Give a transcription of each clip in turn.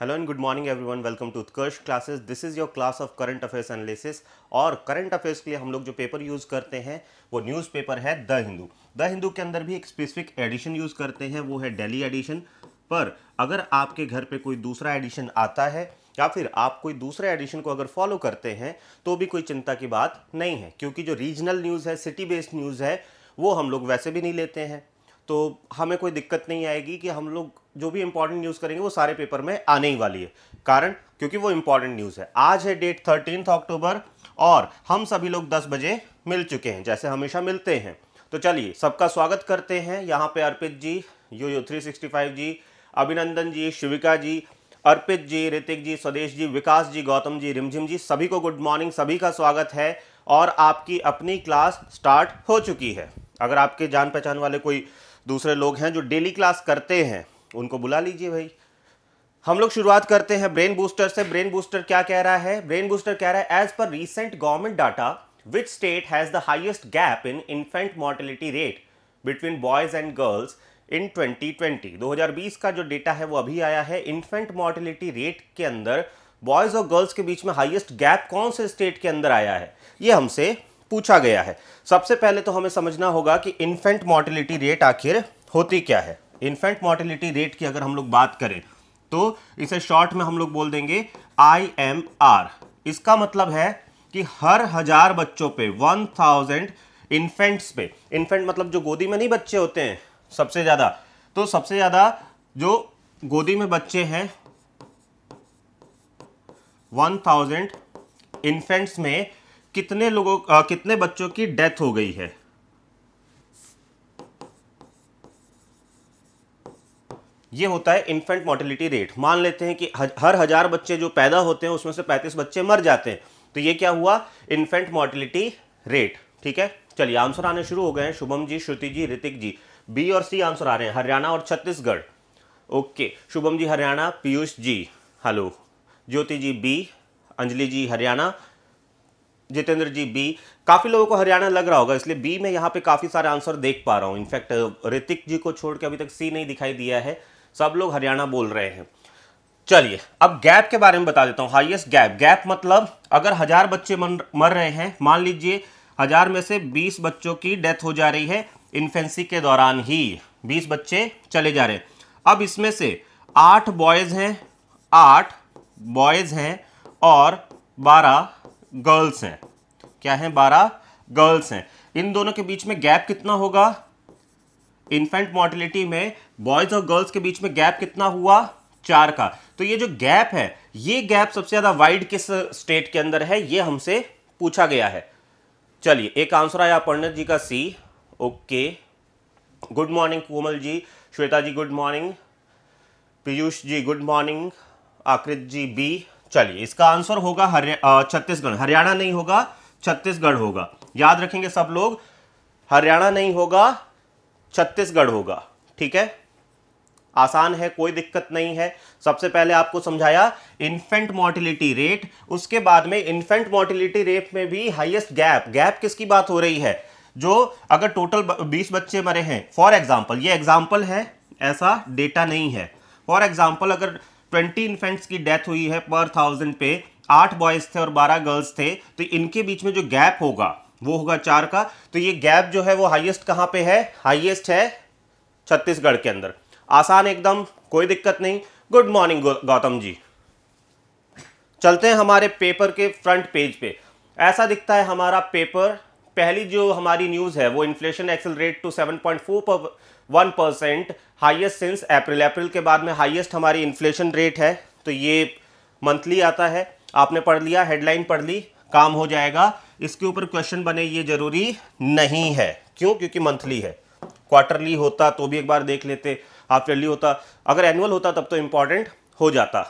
Hello and good morning everyone welcome to Utkarsh classes this is your class of current affairs analysis और current affairs के लिए हम लोग जो पेपर यूज करते हैं वो न्यूज़ पेपर है द हिंदू द हिंदू के अंदर भी एक स्पेसिफिक एडिशन यूज करते हैं वो है डेली एडिशन पर अगर आपके घर पे कोई दूसरा एडिशन आता है या फिर आप कोई दूसरे एडिशन को अगर फॉलो करते हैं तो भी कोई चिंता की बात नहीं है क्योंकि जो रीजनल न्यूज़ है सिटी बेस्ड न्यूज़ है वो हम लोग वैसे भी नहीं लेते हैं तो हमें कोई दिक्कत नहीं आएगी कि हम लोग जो भी इंपॉर्टेंट न्यूज़ करेंगे वो सारे पेपर में आने ही वाली है कारण क्योंकि वो इंपॉर्टेंट न्यूज़ है आज है डेट थर्टीन अक्टूबर और हम सभी लोग दस बजे मिल चुके हैं जैसे हमेशा मिलते हैं तो चलिए सबका स्वागत करते हैं यहाँ पे Arpit ji yo yo three sixty five ji Abhinandan ji Shivika जी अर्पित जी ऋतिक जी स्वदेश जी विकास जी गौतम जी रिमझिम जी सभी को गुड मॉर्निंग सभी का स्वागत है और आपकी अपनी क्लास स्टार्ट हो चुकी है अगर आपके जान पहचान वाले कोई दूसरे लोग हैं जो डेली क्लास करते हैं उनको बुला लीजिए भाई हम लोग शुरुआत करते हैं ब्रेन बूस्टर से ब्रेन बूस्टर क्या कह रहा है ब्रेन बूस्टर कह रहा है एज पर recent government data which state has the highest gap in infant mortality rate between boys and girls in 2020 2020 का जो डेटा है वो अभी आया है इन्फेंट मॉर्टिलिटी रेट के अंदर बॉयज और गर्ल्स के बीच में हाइएस्ट गैप कौन से स्टेट के अंदर आया है ये हमसे पूछा गया है सबसे पहले तो हमें समझना होगा कि इन्फेंट मॉर्टिलिटी रेट आखिर होती क्या है इन्फेंट मॉर्टेलिटी रेट की अगर हम लोग बात करें तो इसे शॉर्ट में हम लोग बोल देंगे आई एम आर इसका मतलब है कि हर हजार बच्चों पे वन थाउजेंड इन्फेंट्स पे इन्फेंट मतलब जो गोदी में नहीं बच्चे होते हैं सबसे ज़्यादा तो सबसे ज़्यादा जो गोदी में बच्चे हैं वन थाउजेंड इन्फेंट्स में कितने लोगों कितने बच्चों की डेथ हो गई है ये होता है इन्फेंट मोर्टिलिटी रेट मान लेते हैं कि हर हज़ार बच्चे जो पैदा होते हैं उसमें से पैंतीस बच्चे मर जाते हैं तो ये क्या हुआ इन्फेंट मोर्टिलिटी रेट ठीक है चलिए आंसर आने शुरू हो गए हैं शुभम जी श्रुति जी ऋतिक जी बी और सी आंसर आ रहे हैं हरियाणा और Chhattisgarh okay Shubham ji Haryana Piyush ji hello Jyoti ji B Anjali ji Haryana Jitendra ji B काफ़ी लोगों को हरियाणा लग रहा होगा इसलिए बी में यहाँ पे काफ़ी सारे आंसर देख पा रहा हूँ इनफैक्ट ऋतिक जी को छोड़ के अभी तक सी नहीं दिखाई दिया है सब लोग हरियाणा बोल रहे हैं चलिए अब गैप के बारे में बता देता हूँ हाईएस्ट गैप गैप मतलब अगर हज़ार बच्चे मर रहे हैं मान लीजिए हज़ार में से बीस बच्चों की डेथ हो जा रही है इन्फेंसी के दौरान ही बीस बच्चे चले जा रहे हैं अब इसमें से आठ बॉयज़ हैं आठ बॉयज़ हैं और बारह गर्ल्स हैं क्या हैं बारह गर्ल्स हैं इन दोनों के बीच में गैप कितना होगा इन्फेंट मॉर्टिलिटी में बॉयज और गर्ल्स के बीच में गैप कितना हुआ चार का तो ये जो गैप है ये गैप सबसे ज्यादा वाइड किस स्टेट के अंदर है ये हमसे पूछा गया है चलिए एक आंसर आया पंडित जी का C okay good morning Komal ji Shweta ji good morning Piyush ji good morning Akrit ji B चलिए इसका आंसर होगा हरिया छत्तीसगढ़ हरियाणा नहीं होगा छत्तीसगढ़ होगा याद रखेंगे सब लोग हरियाणा नहीं होगा छत्तीसगढ़ होगा ठीक है आसान है कोई दिक्कत नहीं है सबसे पहले आपको समझाया इन्फेंट मोर्टिलिटी रेट उसके बाद में इन्फेंट मोर्टिलिटी रेट में भी हाईएस्ट गैप गैप किसकी बात हो रही है जो अगर टोटल बीस बच्चे मरे हैं फॉर एग्जाम्पल ये एग्जाम्पल है ऐसा डेटा नहीं है फॉर एग्जाम्पल अगर ट्वेंटी इन्फेंट्स की डेथ हुई है पर थाउजेंड पे आठ बॉयज़ थे और बारह गर्ल्स थे तो इनके बीच में जो गैप होगा वो होगा चार का तो ये गैप जो है वो हाईएस्ट कहाँ पे है हाईएस्ट है छत्तीसगढ़ के अंदर आसान एकदम कोई दिक्कत नहीं गुड मॉर्निंग गौतम जी चलते हैं हमारे पेपर के फ्रंट पेज पे ऐसा दिखता है हमारा पेपर पहली जो हमारी न्यूज़ है वो इन्फ्लेशन रेट टू 7.4 पर one percent highest since April अप्रैल के बाद में हाईएस्ट हमारी इन्फ्लेशन रेट है तो ये मंथली आता है आपने पढ़ लिया हेडलाइन पढ़ ली काम हो जाएगा इसके ऊपर क्वेश्चन बने ये ज़रूरी नहीं है क्यों क्योंकि मंथली है क्वार्टरली होता तो भी एक बार देख लेते हाफ ईयरली होता अगर एनुअल होता तब तो इंपॉर्टेंट हो जाता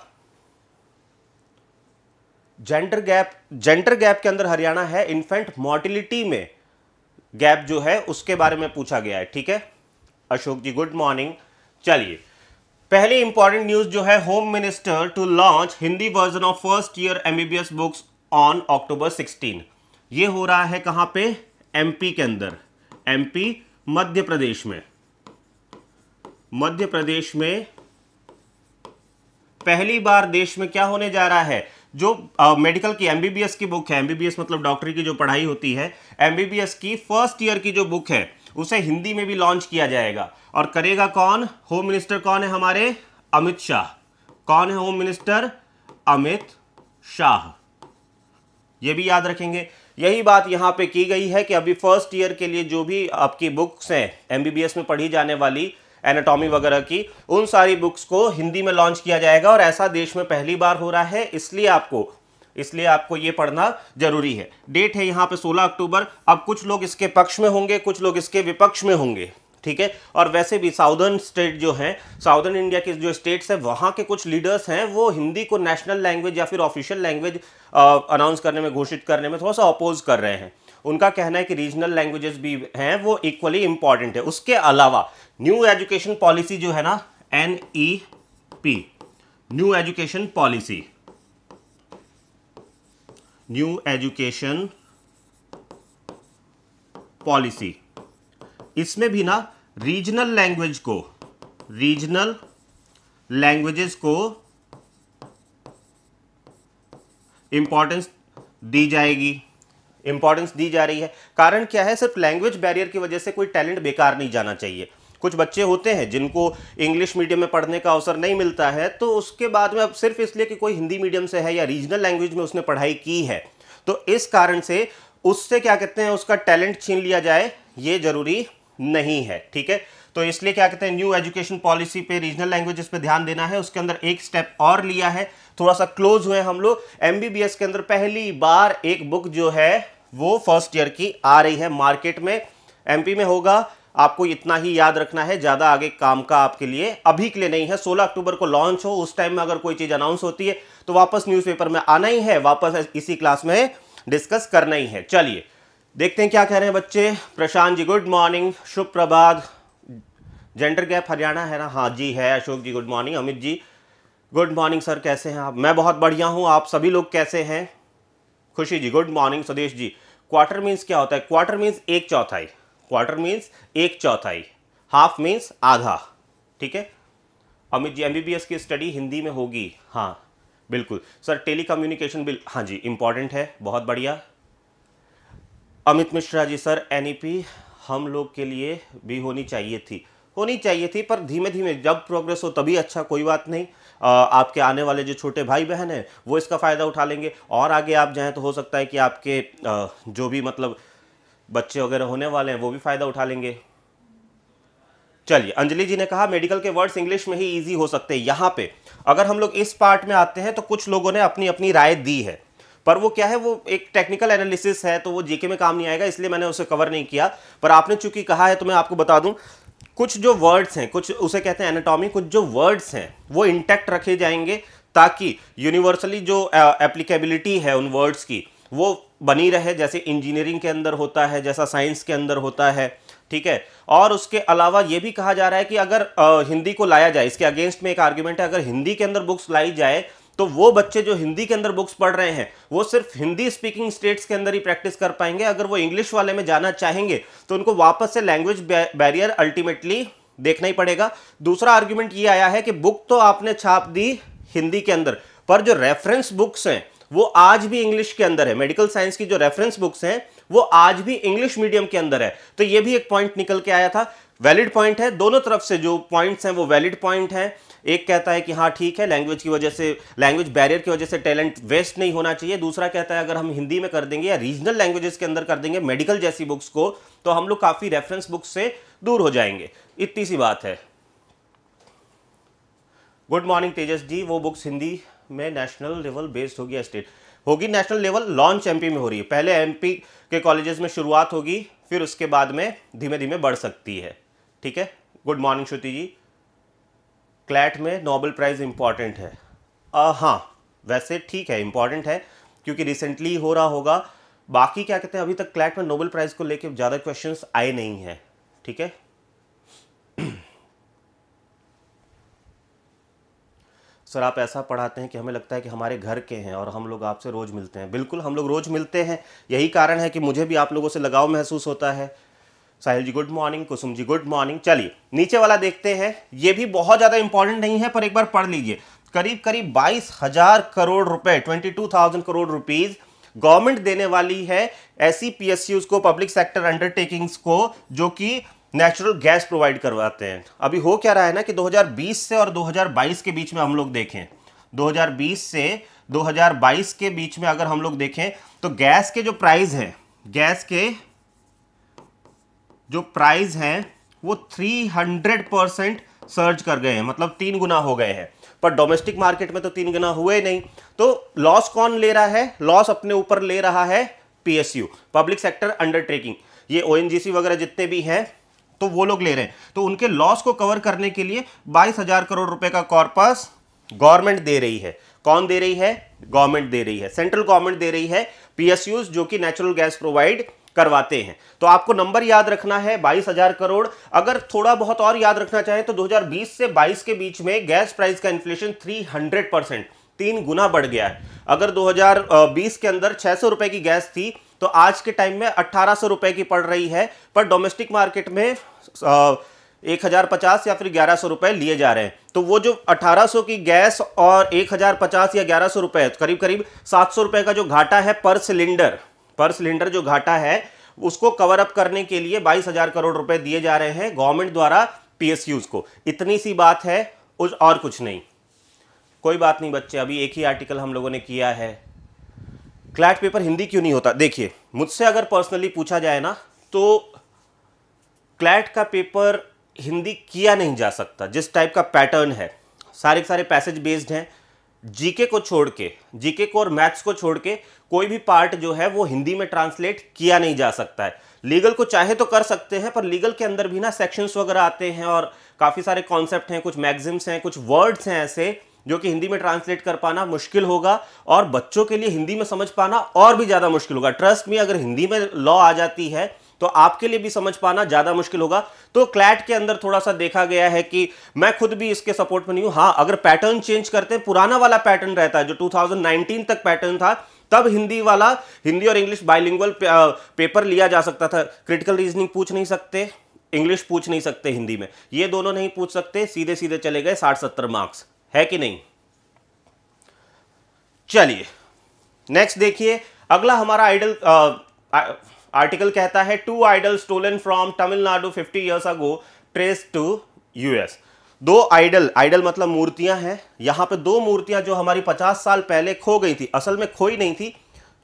जेंडर गैप जेंडर गैप के अंदर हरियाणा है इन्फेंट मोर्टिलिटी में गैप जो है उसके बारे में पूछा गया है ठीक है अशोक जी गुड मॉर्निंग चलिए पहली इंपॉर्टेंट न्यूज जो है home minister to launch Hindi version of first year MBBS books on October 16 ये हो रहा है कहां पे एमपी के अंदर एमपी मध्य प्रदेश में मध्य प्रदेश में पहली बार देश में क्या होने जा रहा है जो आ, मेडिकल की एमबीबीएस की बुक है एमबीबीएस मतलब डॉक्टरी की जो पढ़ाई होती है एमबीबीएस की फर्स्ट ईयर की जो बुक है उसे हिंदी में भी लॉन्च किया जाएगा और करेगा कौन होम मिनिस्टर कौन है हमारे अमित शाह कौन है होम मिनिस्टर अमित शाह यह भी याद रखेंगे यही बात यहां पे की गई है कि अभी फर्स्ट ईयर के लिए जो भी आपकी बुक्स हैं एमबीबीएस में पढ़ी जाने वाली एनाटॉमी वगैरह की उन सारी बुक्स को हिंदी में लॉन्च किया जाएगा और ऐसा देश में पहली बार हो रहा है इसलिए आपको इसलिए आपको ये पढ़ना जरूरी है डेट है यहाँ पे 16 अक्टूबर अब कुछ लोग इसके पक्ष में होंगे कुछ लोग इसके विपक्ष में होंगे ठीक है और वैसे भी साउदर्न स्टेट जो हैं साउदर्न इंडिया के जो स्टेट्स हैं वहाँ के कुछ लीडर्स हैं वो हिंदी को नेशनल लैंग्वेज या फिर ऑफिशियल लैंग्वेज अनाउंस करने में घोषित करने में थोड़ा सा अपोज कर रहे हैं उनका कहना है कि रीजनल लैंग्वेजेस भी हैं वो इक्वली इंपॉर्टेंट है उसके अलावा न्यू एजुकेशन पॉलिसी जो है ना N E P new education policy new education policy इसमें भी ना रीजनल लैंग्वेज को रीजनल लैंग्वेजेस को इंपॉर्टेंस दी जाएगी इंपॉर्टेंस दी जा रही है कारण क्या है सिर्फ लैंग्वेज बैरियर की वजह से कोई टैलेंट बेकार नहीं जाना चाहिए कुछ बच्चे होते हैं जिनको इंग्लिश मीडियम में पढ़ने का अवसर नहीं मिलता है तो उसके बाद में अब सिर्फ इसलिए कि कोई हिंदी मीडियम से है या रीजनल लैंग्वेज में उसने पढ़ाई की है तो इस कारण से उससे क्या कहते हैं उसका टैलेंट छीन लिया जाए ये जरूरी नहीं है ठीक है तो इसलिए क्या कहते हैं न्यू एजुकेशन पॉलिसी पे रीजनल लैंग्वेजेस पे ध्यान देना है उसके अंदर एक स्टेप और लिया है थोड़ा सा क्लोज हुए हम लोग एमबीबीएस के अंदर पहली बार एक बुक जो है वो फर्स्ट ईयर की आ रही है मार्केट में एमपी में होगा आपको इतना ही याद रखना है ज़्यादा आगे काम का आपके लिए अभी के लिए नहीं है 16 अक्टूबर को लॉन्च हो उस टाइम में अगर कोई चीज़ अनाउंस होती है तो वापस न्यूज़पेपर में आना ही है वापस इसी क्लास में डिस्कस करना ही है चलिए देखते हैं क्या कह रहे हैं बच्चे प्रशांत जी गुड मॉर्निंग शुभ प्रभात जेंडर गैप हरियाणा है ना हाँ जी है Ashok ji good morning Amit ji good morning sir कैसे हैं आप मैं बहुत बढ़िया हूँ आप सभी लोग कैसे हैं खुशी जी गुड मॉर्निंग स्वदेश जी क्वार्टर मीन्स क्या होता है क्वार्टर मीन्स एक चौथाई क्वार्टर मीन्स एक चौथाई हाफ मीन्स आधा ठीक है अमित जी एमबीबीएस की स्टडी हिंदी में होगी हाँ बिल्कुल सर टेली कम्युनिकेशन बिल हाँ जी इम्पॉर्टेंट है बहुत बढ़िया Amit Mishra ji sir NEP e हम लोग के लिए भी होनी चाहिए थी होनी चाहिए थी पर धीमे धीमे जब प्रोग्रेस हो तभी अच्छा कोई बात नहीं आपके आने वाले जो छोटे भाई बहन हैं वो इसका फ़ायदा उठा लेंगे और आगे आप जाएँ तो हो सकता है कि आपके जो भी मतलब बच्चे वगैरह होने वाले हैं वो भी फ़ायदा उठा लेंगे चलिए अंजलि जी ने कहा मेडिकल के वर्ड्स इंग्लिश में ही इजी हो सकते हैं यहाँ पे अगर हम लोग इस पार्ट में आते हैं तो कुछ लोगों ने अपनी अपनी राय दी है पर वो क्या है वो एक टेक्निकल एनालिसिस है तो वो जीके में काम नहीं आएगा इसलिए मैंने उसे कवर नहीं किया पर आपने चूंकि कहा है तो मैं आपको बता दूं कुछ जो वर्ड्स हैं कुछ उसे कहते हैं एनाटॉमी कुछ जो वर्ड्स हैं वो इंटैक्ट रखे जाएंगे ताकि यूनिवर्सली जो एप्लीकेबिलिटी है उन वर्ड्स की वो बनी रहे जैसे इंजीनियरिंग के अंदर होता है जैसा साइंस के अंदर होता है ठीक है और उसके अलावा ये भी कहा जा रहा है कि अगर आ, हिंदी को लाया जाए इसके अगेंस्ट में एक आर्ग्यूमेंट है अगर हिंदी के अंदर बुक्स लाई जाए तो वो बच्चे जो हिंदी के अंदर बुक्स पढ़ रहे हैं वो सिर्फ हिंदी स्पीकिंग स्टेट्स के अंदर ही प्रैक्टिस कर पाएंगे अगर वो इंग्लिश वाले में जाना चाहेंगे तो उनको वापस से लैंग्वेज बैरियर अल्टीमेटली देखना ही पड़ेगा दूसरा आर्ग्यूमेंट ये आया है कि बुक तो आपने छाप दी हिंदी के अंदर पर जो रेफरेंस बुक्स हैं वो आज भी इंग्लिश के अंदर है मेडिकल साइंस की जो रेफरेंस बुक्स हैं वो आज भी इंग्लिश मीडियम के अंदर है तो ये भी एक पॉइंट निकल के आया था वैलिड पॉइंट है दोनों तरफ से जो पॉइंट्स हैं वो वैलिड पॉइंट हैं एक कहता है कि हाँ ठीक है लैंग्वेज की वजह से लैंग्वेज बैरियर की वजह से टैलेंट वेस्ट नहीं होना चाहिए दूसरा कहता है अगर हम हिंदी में कर देंगे या रीजनल लैंग्वेजेस के अंदर कर देंगे मेडिकल जैसी बुक्स को तो हम लोग काफ़ी रेफरेंस बुक्स से दूर हो जाएंगे इतनी सी बात है गुड मॉर्निंग तेजस जी वो बुक्स हिंदी में नेशनल लेवल बेस्ड होगी स्टेट होगी नेशनल लेवल लॉन्च एमपी में हो रही है पहले एमपी के कॉलेजेस में शुरुआत होगी फिर उसके बाद में धीमे धीमे बढ़ सकती है ठीक है good morning Shruti ji CLAT में नोबल प्राइज़ इम्पॉर्टेंट है हाँ वैसे ठीक है इम्पॉर्टेंट है क्योंकि रिसेंटली हो रहा होगा बाकी क्या कहते हैं अभी तक क्लैट में नोबल प्राइज़ को लेके ज़्यादा क्वेश्चंस आए नहीं हैं ठीक है सर आप ऐसा पढ़ाते हैं कि हमें लगता है कि हमारे घर के हैं और हम लोग आपसे रोज़ मिलते हैं बिल्कुल हम लोग रोज़ मिलते हैं यही कारण है कि मुझे भी आप लोगों से लगाव महसूस होता है Sahil ji good morning Kusum ji good morning चलिए नीचे वाला देखते हैं ये भी बहुत ज़्यादा इंपॉर्टेंट नहीं है पर एक बार पढ़ लीजिए करीब करीब बाईस हजार करोड़ रुपए twenty two thousand crore rupees government देने वाली है ऐसी पी को पब्लिक सेक्टर अंडरटेकिंग्स को जो कि नेचुरल गैस प्रोवाइड करवाते हैं अभी हो क्या रहा है ना कि 2020 से और 2022 के बीच में हम लोग देखें 2020 से 2022 के बीच में अगर हम लोग देखें तो गैस के जो प्राइस है गैस के जो प्राइस है वो 300 परसेंट सर्ज कर गए हैं मतलब तीन गुना हो गए हैं पर डोमेस्टिक मार्केट में तो तीन गुना हुए नहीं तो लॉस कौन ले रहा है लॉस अपने ऊपर ले रहा है पीएसयू पब्लिक सेक्टर अंडरटेकिंग ये ओ वगैरह जितने भी हैं तो वो लोग ले रहे हैं तो उनके लॉस को कवर करने के लिए बाईस हजार करोड़ रुपए का कॉर्पस गवर्नमेंट दे रही है कौन दे रही है गवर्नमेंट दे रही है सेंट्रल गवर्नमेंट दे रही है पीएसयूज जो कि नेचुरल गैस प्रोवाइड करवाते हैं तो आपको नंबर याद रखना है बाईस हजार करोड़ अगर थोड़ा बहुत और याद रखना चाहे तो 2020 से 22 के बीच में गैस प्राइस का इन्फ्लेशन 300 परसेंट तीन गुना बढ़ गया है अगर 2020 के अंदर छह सौ रुपए की गैस थी तो आज के टाइम में अट्ठारह सौ रुपए की पड़ रही है पर डोमेस्टिक मार्केट में एक हज़ार पचास या फिर ग्यारह सौ रुपए लिए जा रहे हैं तो वो जो अठारह सौ की गैस और एक हज़ार पचास या ग्यारह सौ रुपए करीब करीब सात सौ रुपए का जो घाटा है पर सिलेंडर पर सिलेंडर जो घाटा है उसको कवर अप करने के लिए बाईस हजार करोड़ रुपए दिए जा रहे हैं गवर्नमेंट द्वारा पीएसयूज को इतनी सी बात है और कुछ नहीं कोई बात नहीं बच्चे अभी एक ही आर्टिकल हम लोगों ने किया है क्लैट पेपर हिंदी क्यों नहीं होता देखिए मुझसे अगर पर्सनली पूछा जाए ना तो क्लैट का पेपर हिंदी किया नहीं जा सकता जिस टाइप का पैटर्न है सारे सारे पैसेज बेस्ड हैं जीके को छोड़ के जीके को और मैथ्स को छोड़ के कोई भी पार्ट जो है वो हिंदी में ट्रांसलेट किया नहीं जा सकता है लीगल को चाहे तो कर सकते हैं पर लीगल के अंदर भी ना सेक्शंस वगैरह आते हैं और काफ़ी सारे कॉन्सेप्ट हैं कुछ मैगजिम्स हैं कुछ वर्ड्स हैं ऐसे जो कि हिंदी में ट्रांसलेट कर पाना मुश्किल होगा और बच्चों के लिए हिंदी में समझ पाना और भी ज़्यादा मुश्किल होगा ट्रस्ट में अगर हिंदी में लॉ आ जाती है तो आपके लिए भी समझ पाना ज़्यादा मुश्किल होगा तो क्लैट के अंदर थोड़ा सा देखा गया है कि मैं खुद भी इसके सपोर्ट में नहीं हूं हाँ अगर पैटर्न चेंज करते हैं पुराना वाला पैटर्न रहता है जो 2019 तक पैटर्न था तब हिंदी वाला हिंदी और इंग्लिश बाइलिंगुअल पेपर लिया जा सकता था क्रिटिकल रीजनिंग पूछ नहीं सकते इंग्लिश पूछ नहीं सकते हिंदी में ये दोनों नहीं पूछ सकते सीधे सीधे चले गए साठ सत्तर मार्क्स है कि नहीं चलिए नेक्स्ट देखिए अगला हमारा आइडल आर्टिकल कहता है two idol stolen from Tamil Nadu 50 years ago trace to US दो आइडल आइडल मतलब मूर्तियां हैं यहाँ पे दो मूर्तियां जो हमारी 50 साल पहले खो गई थी असल में खोई नहीं थी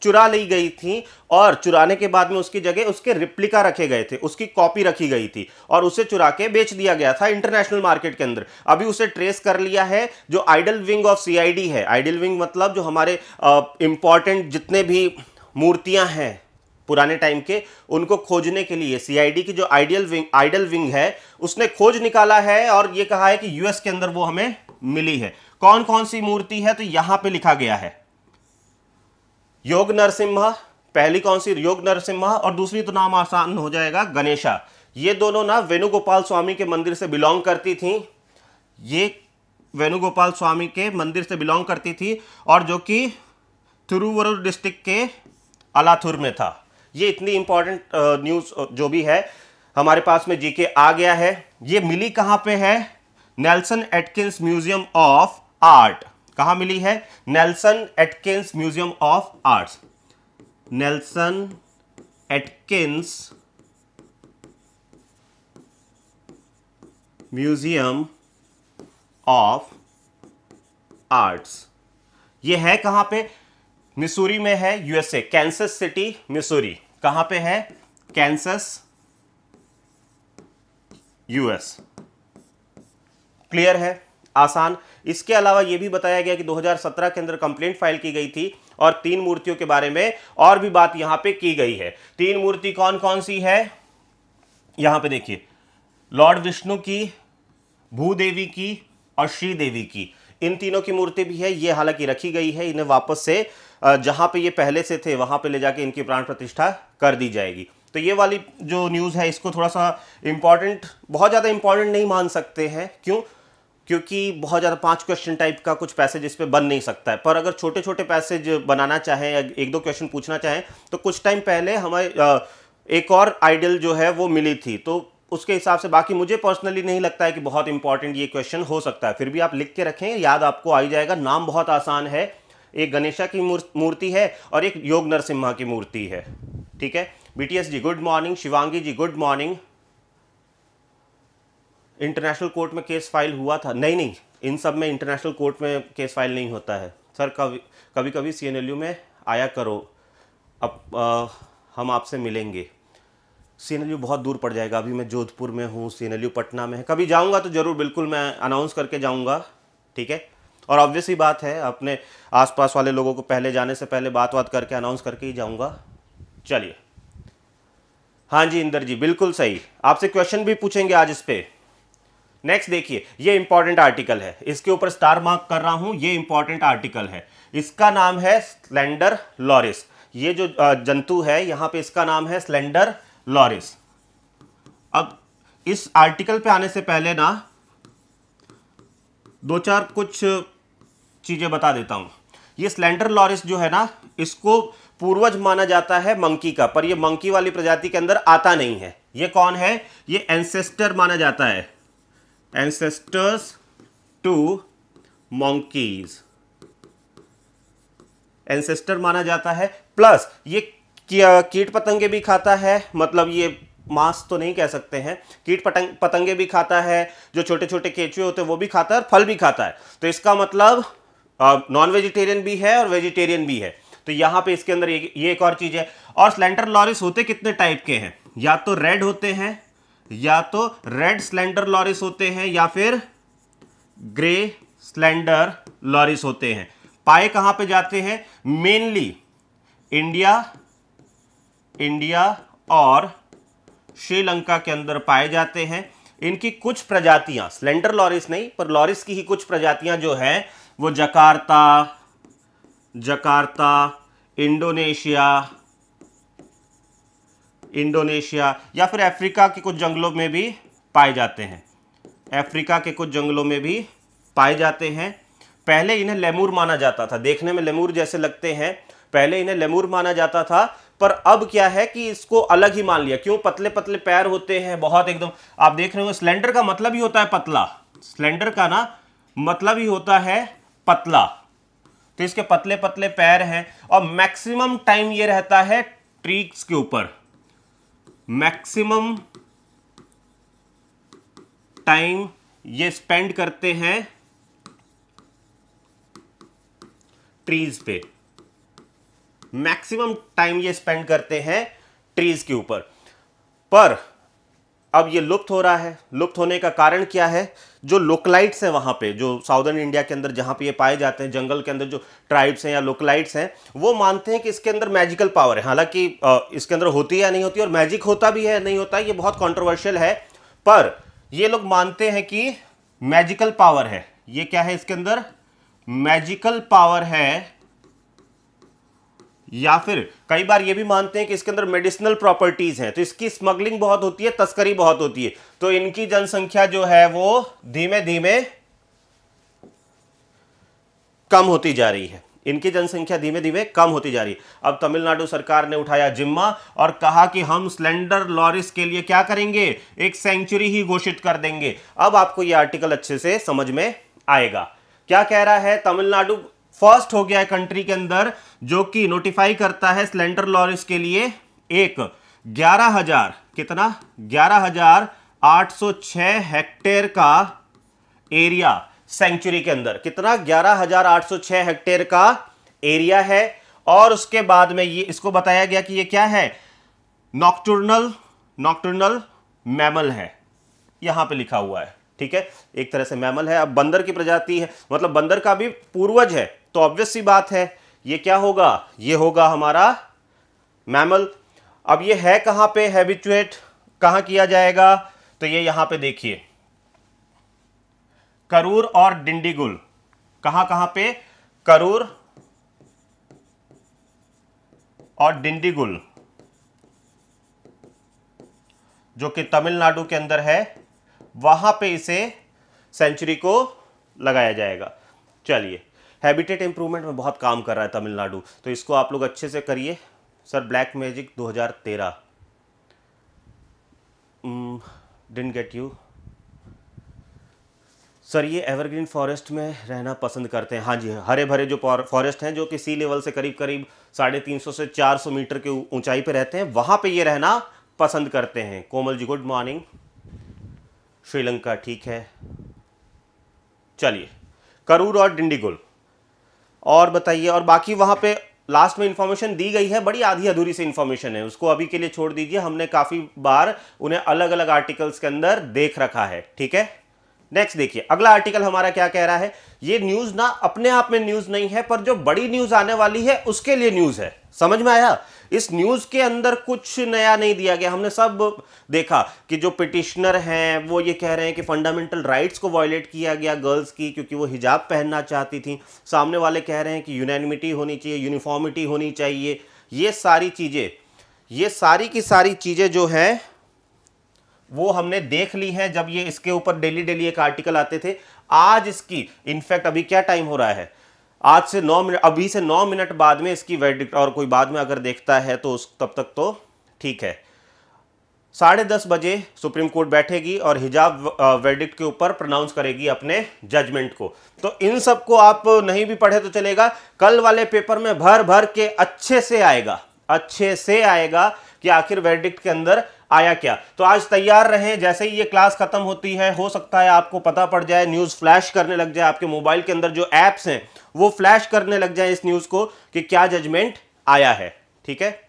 चुरा ली गई थी और चुराने के बाद में उसकी जगह उसके रिप्लिका रखे गए थे उसकी कॉपी रखी गई थी और उसे चुरा के बेच दिया गया था इंटरनेशनल मार्केट के अंदर अभी उसे ट्रेस कर लिया है जो आइडल विंग ऑफ सीआईडी है आइडल विंग मतलब जो हमारे इंपॉर्टेंट जितने भी मूर्तियां हैं पुराने टाइम के उनको खोजने के लिए सीआईडी की जो आइडियल विंग आइडल विंग है उसने खोज निकाला है और ये कहा है कि यूएस के अंदर वो हमें मिली है कौन कौन सी मूर्ति है तो यहां पे लिखा गया है योग नरसिम्हा पहली कौन सी योग नरसिम्हा और दूसरी तो नाम आसान हो जाएगा गणेशा ये दोनों ना वेणुगोपाल स्वामी के मंदिर से बिलोंग करती थी ये वेणुगोपाल स्वामी के मंदिर से बिलोंग करती थी और जो कि थिरुवरूर डिस्ट्रिक्ट के अलाथुर में था ये इतनी इंपॉर्टेंट न्यूज़ जो भी है हमारे पास में जीके आ गया है ये मिली कहां पे है Nelson Atkins museum of art कहां मिली है Nelson Atkins museum of arts Nelson Atkins museum of arts ये है कहां पे मिसूरी में है यूएसए कैंसस सिटी मिसूरी कहां पे है कैंसस यूएस क्लियर है आसान इसके अलावा यह भी बताया गया कि 2017 के अंदर कंप्लेंट फाइल की गई थी और तीन मूर्तियों के बारे में और भी बात यहां पे की गई है तीन मूर्ति कौन कौन सी है यहां पे देखिए लॉर्ड विष्णु की भूदेवी की और श्रीदेवी की इन तीनों की मूर्ति भी है ये हालांकि रखी गई है इन्हें वापस से जहाँ पे ये पहले से थे वहाँ पे ले जाके इनकी प्राण प्रतिष्ठा कर दी जाएगी तो ये वाली जो न्यूज़ है इसको थोड़ा सा इम्पॉर्टेंट बहुत ज़्यादा इम्पॉर्टेंट नहीं मान सकते हैं क्यों क्योंकि बहुत ज़्यादा पांच क्वेश्चन टाइप का कुछ पैसेज इस पर बन नहीं सकता है पर अगर छोटे छोटे पैसेज बनाना चाहें या एक दो क्वेश्चन पूछना चाहें तो कुछ टाइम पहले हमें एक और आइडियल जो है वो मिली थी तो उसके हिसाब से बाकी मुझे पर्सनली नहीं लगता है कि बहुत इंपॉर्टेंट ये क्वेश्चन हो सकता है फिर भी आप लिख के रखें याद आपको आ जाएगा नाम बहुत आसान है एक गणेशा की मूर्ति है और एक योग नरसिम्हा की मूर्ति है ठीक है BTS ji good morning Shivangi ji good morning international court में केस फाइल हुआ था नहीं नहीं इन सब में इंटरनेशनल कोर्ट में केस फाइल नहीं होता है सर कभी कभी कभी सी में आया करो अब आ, हम आपसे मिलेंगे सी बहुत दूर पड़ जाएगा अभी मैं जोधपुर में हूँ सी पटना में है कभी जाऊँगा तो ज़रूर बिल्कुल मैं अनाउंस करके जाऊँगा ठीक है और ऑब्वियस ही बात है अपने आसपास वाले लोगों को पहले जाने से पहले बात बात करके अनाउंस करके ही जाऊँगा चलिए हाँ जी इंदर जी बिल्कुल सही आपसे क्वेश्चन भी पूछेंगे आज इस पर नेक्स्ट देखिए ये इंपॉर्टेंट आर्टिकल है इसके ऊपर स्टार मार्क कर रहा हूं ये इंपॉर्टेंट आर्टिकल है इसका नाम है स्लेंडर लॉरिस ये जो जंतु है यहां पे इसका नाम है स्लेंडर लॉरिस अब इस आर्टिकल पे आने से पहले ना दो चार कुछ चीज़ें बता देता हूँ ये स्लेंडर लॉरिस जो है ना इसको पूर्वज माना जाता है मंकी का पर ये मंकी वाली प्रजाति के अंदर आता नहीं है ये कौन है ये एंसेस्टर माना जाता है एंसेस्टर्स टू मंकीज एंसेस्टर माना जाता है प्लस ये कीट पतंगे भी खाता है मतलब ये मांस तो नहीं कह सकते हैं कीट पतंग पतंगे भी खाता है जो छोटे छोटे केचुए होते हैं वो भी खाता है और फल भी खाता है तो इसका मतलब नॉन वेजिटेरियन भी है और वेजिटेरियन भी है तो यहाँ पे इसके अंदर ये, ये एक और चीज़ है और स्लेंडर लॉरिस होते कितने टाइप के हैं या तो रेड होते हैं या तो रेड स्लेंडर लॉरिस होते हैं या फिर ग्रे स्लेंडर लॉरिस होते हैं पाए कहाँ पे जाते हैं मेनली इंडिया इंडिया और श्रीलंका के अंदर पाए जाते हैं इनकी कुछ प्रजातियां स्लेंडर लॉरिस नहीं पर लॉरिस की ही कुछ प्रजातियां जो हैं वो जकार्ता जकार्ता इंडोनेशिया इंडोनेशिया या फिर अफ्रीका के कुछ जंगलों में भी पाए जाते हैं अफ्रीका के कुछ जंगलों में भी पाए जाते हैं पहले इन्हें लेमूर माना जाता था देखने में लेमूर जैसे लगते हैं पहले इन्हें लेमूर माना जाता था पर अब क्या है कि इसको अलग ही मान लिया क्यों पतले पतले पैर होते हैं बहुत एकदम आप देख रहे हो स्लेंडर का मतलब ही होता है पतला स्लेंडर का ना मतलब ही होता है पतला तो इसके पतले पतले पैर हैं और मैक्सिमम टाइम ये रहता है ट्रीक्स के ऊपर मैक्सिमम टाइम ये स्पेंड करते हैं ट्रीज पे मैक्सिमम टाइम ये स्पेंड करते हैं ट्रीज के ऊपर पर अब ये लुप्त हो रहा है लुप्त होने का कारण क्या है जो लोकलाइट्स हैं वहाँ पे जो साउदर्न इंडिया के अंदर जहाँ पे ये पाए जाते हैं जंगल के अंदर जो ट्राइब्स हैं या लोकलाइट्स हैं वो मानते हैं कि इसके अंदर मैजिकल पावर है हालांकि इसके अंदर होती है या नहीं होती और मैजिक होता भी है नहीं होता ये बहुत कॉन्ट्रोवर्शियल है पर ये लोग मानते हैं कि मैजिकल पावर है ये क्या है इसके अंदर मैजिकल पावर है या फिर कई बार ये भी मानते हैं कि इसके अंदर मेडिसिनल प्रॉपर्टीज हैं तो इसकी स्मगलिंग बहुत होती है तस्करी बहुत होती है तो इनकी जनसंख्या जो है वो धीमे धीमे कम होती जा रही है इनकी जनसंख्या धीमे धीमे कम होती जा रही है अब तमिलनाडु सरकार ने उठाया जिम्मा और कहा कि हम स्लेंडर लॉरिस के लिए क्या करेंगे एक सेंचुरी ही घोषित कर देंगे अब आपको यह आर्टिकल अच्छे से समझ में आएगा क्या कह रहा है तमिलनाडु फर्स्ट हो गया है कंट्री के अंदर जो कि नोटिफाई करता है सिलेंडर लॉरिस के लिए एक ग्यारह हजार कितना ग्यारह हजार आठ सौ छह हेक्टेयर का एरिया सेंचुरी के अंदर कितना ग्यारह हजार आठ सौ छह हेक्टेयर का एरिया है और उसके बाद में ये इसको बताया गया कि ये क्या है नॉक्टूर्नल नॉक्टूर्नल मैमल है यहां पे लिखा हुआ है ठीक है एक तरह से मैमल है अब बंदर की प्रजाति है मतलब बंदर का भी पूर्वज है तो ऑब्वियस सी बात है ये क्या होगा ये होगा हमारा मैमल अब ये है कहां पे हैबिचुएट कहां किया जाएगा तो ये यहां पे देखिए करूर और डिंडीगुल कहां कहां पे करूर और डिंडीगुल जो कि तमिलनाडु के अंदर है वहां पे इसे सेंचुरी को लगाया जाएगा चलिए हैबिटेट इंप्रूवमेंट में बहुत काम कर रहा है तमिलनाडु तो इसको आप लोग अच्छे से करिए sir black magic 2013 didn't get you sir ये एवरग्रीन फॉरेस्ट में रहना पसंद करते हैं हाँ जी हरे भरे जो फॉरेस्ट हैं जो कि सी लेवल से करीब करीब साढ़े तीन सौ से चार सौ मीटर के ऊंचाई पे रहते हैं वहाँ पे ये रहना पसंद करते हैं कोमल जी गुड मॉर्निंग श्रीलंका ठीक है चलिए करूर और डिंडीगुल और बताइए और बाकी वहाँ पे लास्ट में इन्फॉर्मेशन दी गई है बड़ी आधी अधूरी सी इन्फॉर्मेशन है उसको अभी के लिए छोड़ दीजिए हमने काफ़ी बार उन्हें अलग अलग आर्टिकल्स के अंदर देख रखा है ठीक है नेक्स्ट देखिए अगला आर्टिकल हमारा क्या कह रहा है ये न्यूज़ ना अपने आप में न्यूज़ नहीं है पर जो बड़ी न्यूज़ आने वाली है उसके लिए न्यूज़ है समझ में आया इस न्यूज़ के अंदर कुछ नया नहीं दिया गया हमने सब देखा कि जो पिटिशनर हैं वो ये कह रहे हैं कि फंडामेंटल राइट्स को वायलेट किया गया गर्ल्स की क्योंकि वो हिजाब पहनना चाहती थी सामने वाले कह रहे हैं कि यूनानिमिटी होनी चाहिए यूनिफॉर्मिटी होनी चाहिए ये सारी चीज़ें ये सारी की सारी चीज़ें जो हैं वो हमने देख ली हैं जब ये इसके ऊपर डेली डेली एक आर्टिकल आते थे आज इसकी इनफैक्ट अभी क्या टाइम हो रहा है आज से नौ मिनट अभी से नौ मिनट बाद में इसकी वेडिक्ट और कोई बाद में अगर देखता है तो उस तब तक तो ठीक है साढ़े दस बजे सुप्रीम कोर्ट बैठेगी और हिजाब वेडिक्ट के ऊपर प्रोनाउंस करेगी अपने जजमेंट को तो इन सबको आप नहीं भी पढ़े तो चलेगा कल वाले पेपर में भर भर के अच्छे से आएगा अच्छे से आएगा कि आखिर वेडिक्ट के अंदर आया क्या तो आज तैयार रहें जैसे ही ये क्लास खत्म होती है हो सकता है आपको पता पड़ जाए न्यूज़ फ्लैश करने लग जाए आपके मोबाइल के अंदर जो एप्स हैं वो फ्लैश करने लग जाए इस न्यूज़ को कि क्या जजमेंट आया है ठीक है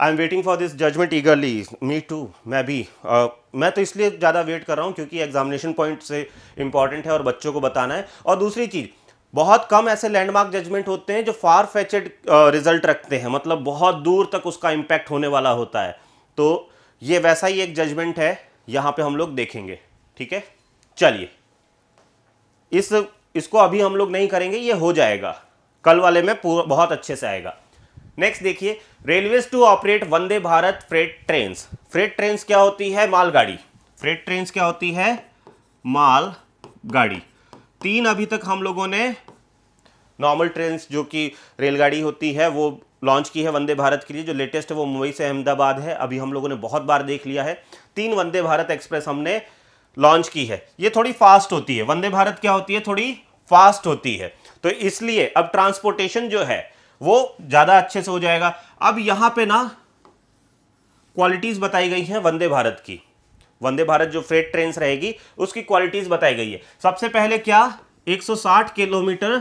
I am waiting for this judgement eagerly me too मैं भी uh, मैं तो इसलिए ज़्यादा वेट कर रहा हूं क्योंकि एग्जामिनेशन पॉइंट से इंपॉर्टेंट है और बच्चों को बताना है और दूसरी चीज़ बहुत कम ऐसे लैंडमार्क जजमेंट होते हैं जो फार फैचेड रिजल्ट रखते हैं मतलब बहुत दूर तक उसका इम्पैक्ट होने वाला होता है तो ये वैसा ही एक जजमेंट है यहाँ पे हम लोग देखेंगे ठीक है चलिए इस इसको अभी हम लोग नहीं करेंगे ये हो जाएगा कल वाले में पूरा बहुत अच्छे से आएगा नेक्स्ट देखिए railways to operate Vande Bharat freight train freight train क्या होती है मालगाड़ी फ्रेट ट्रेन क्या होती है माल गाड़ी तीन अभी तक हम लोगों ने नॉर्मल ट्रेन जो कि रेलगाड़ी होती है वो लॉन्च की है वंदे भारत के लिए जो लेटेस्ट है वो मुंबई से अहमदाबाद है अभी हम लोगों ने बहुत बार देख लिया है तीन वंदे भारत एक्सप्रेस हमने लॉन्च की है ये थोड़ी फास्ट होती है वंदे भारत क्या होती है थोड़ी फास्ट होती है तो इसलिए अब ट्रांसपोर्टेशन जो है वो ज़्यादा अच्छे से हो जाएगा अब यहां पे ना क्वालिटीज़ बताई गई हैं वंदे भारत की वंदे भारत जो फ्रेट ट्रेन रहेगी उसकी क्वालिटीज बताई गई है सबसे पहले क्या 160 किलोमीटर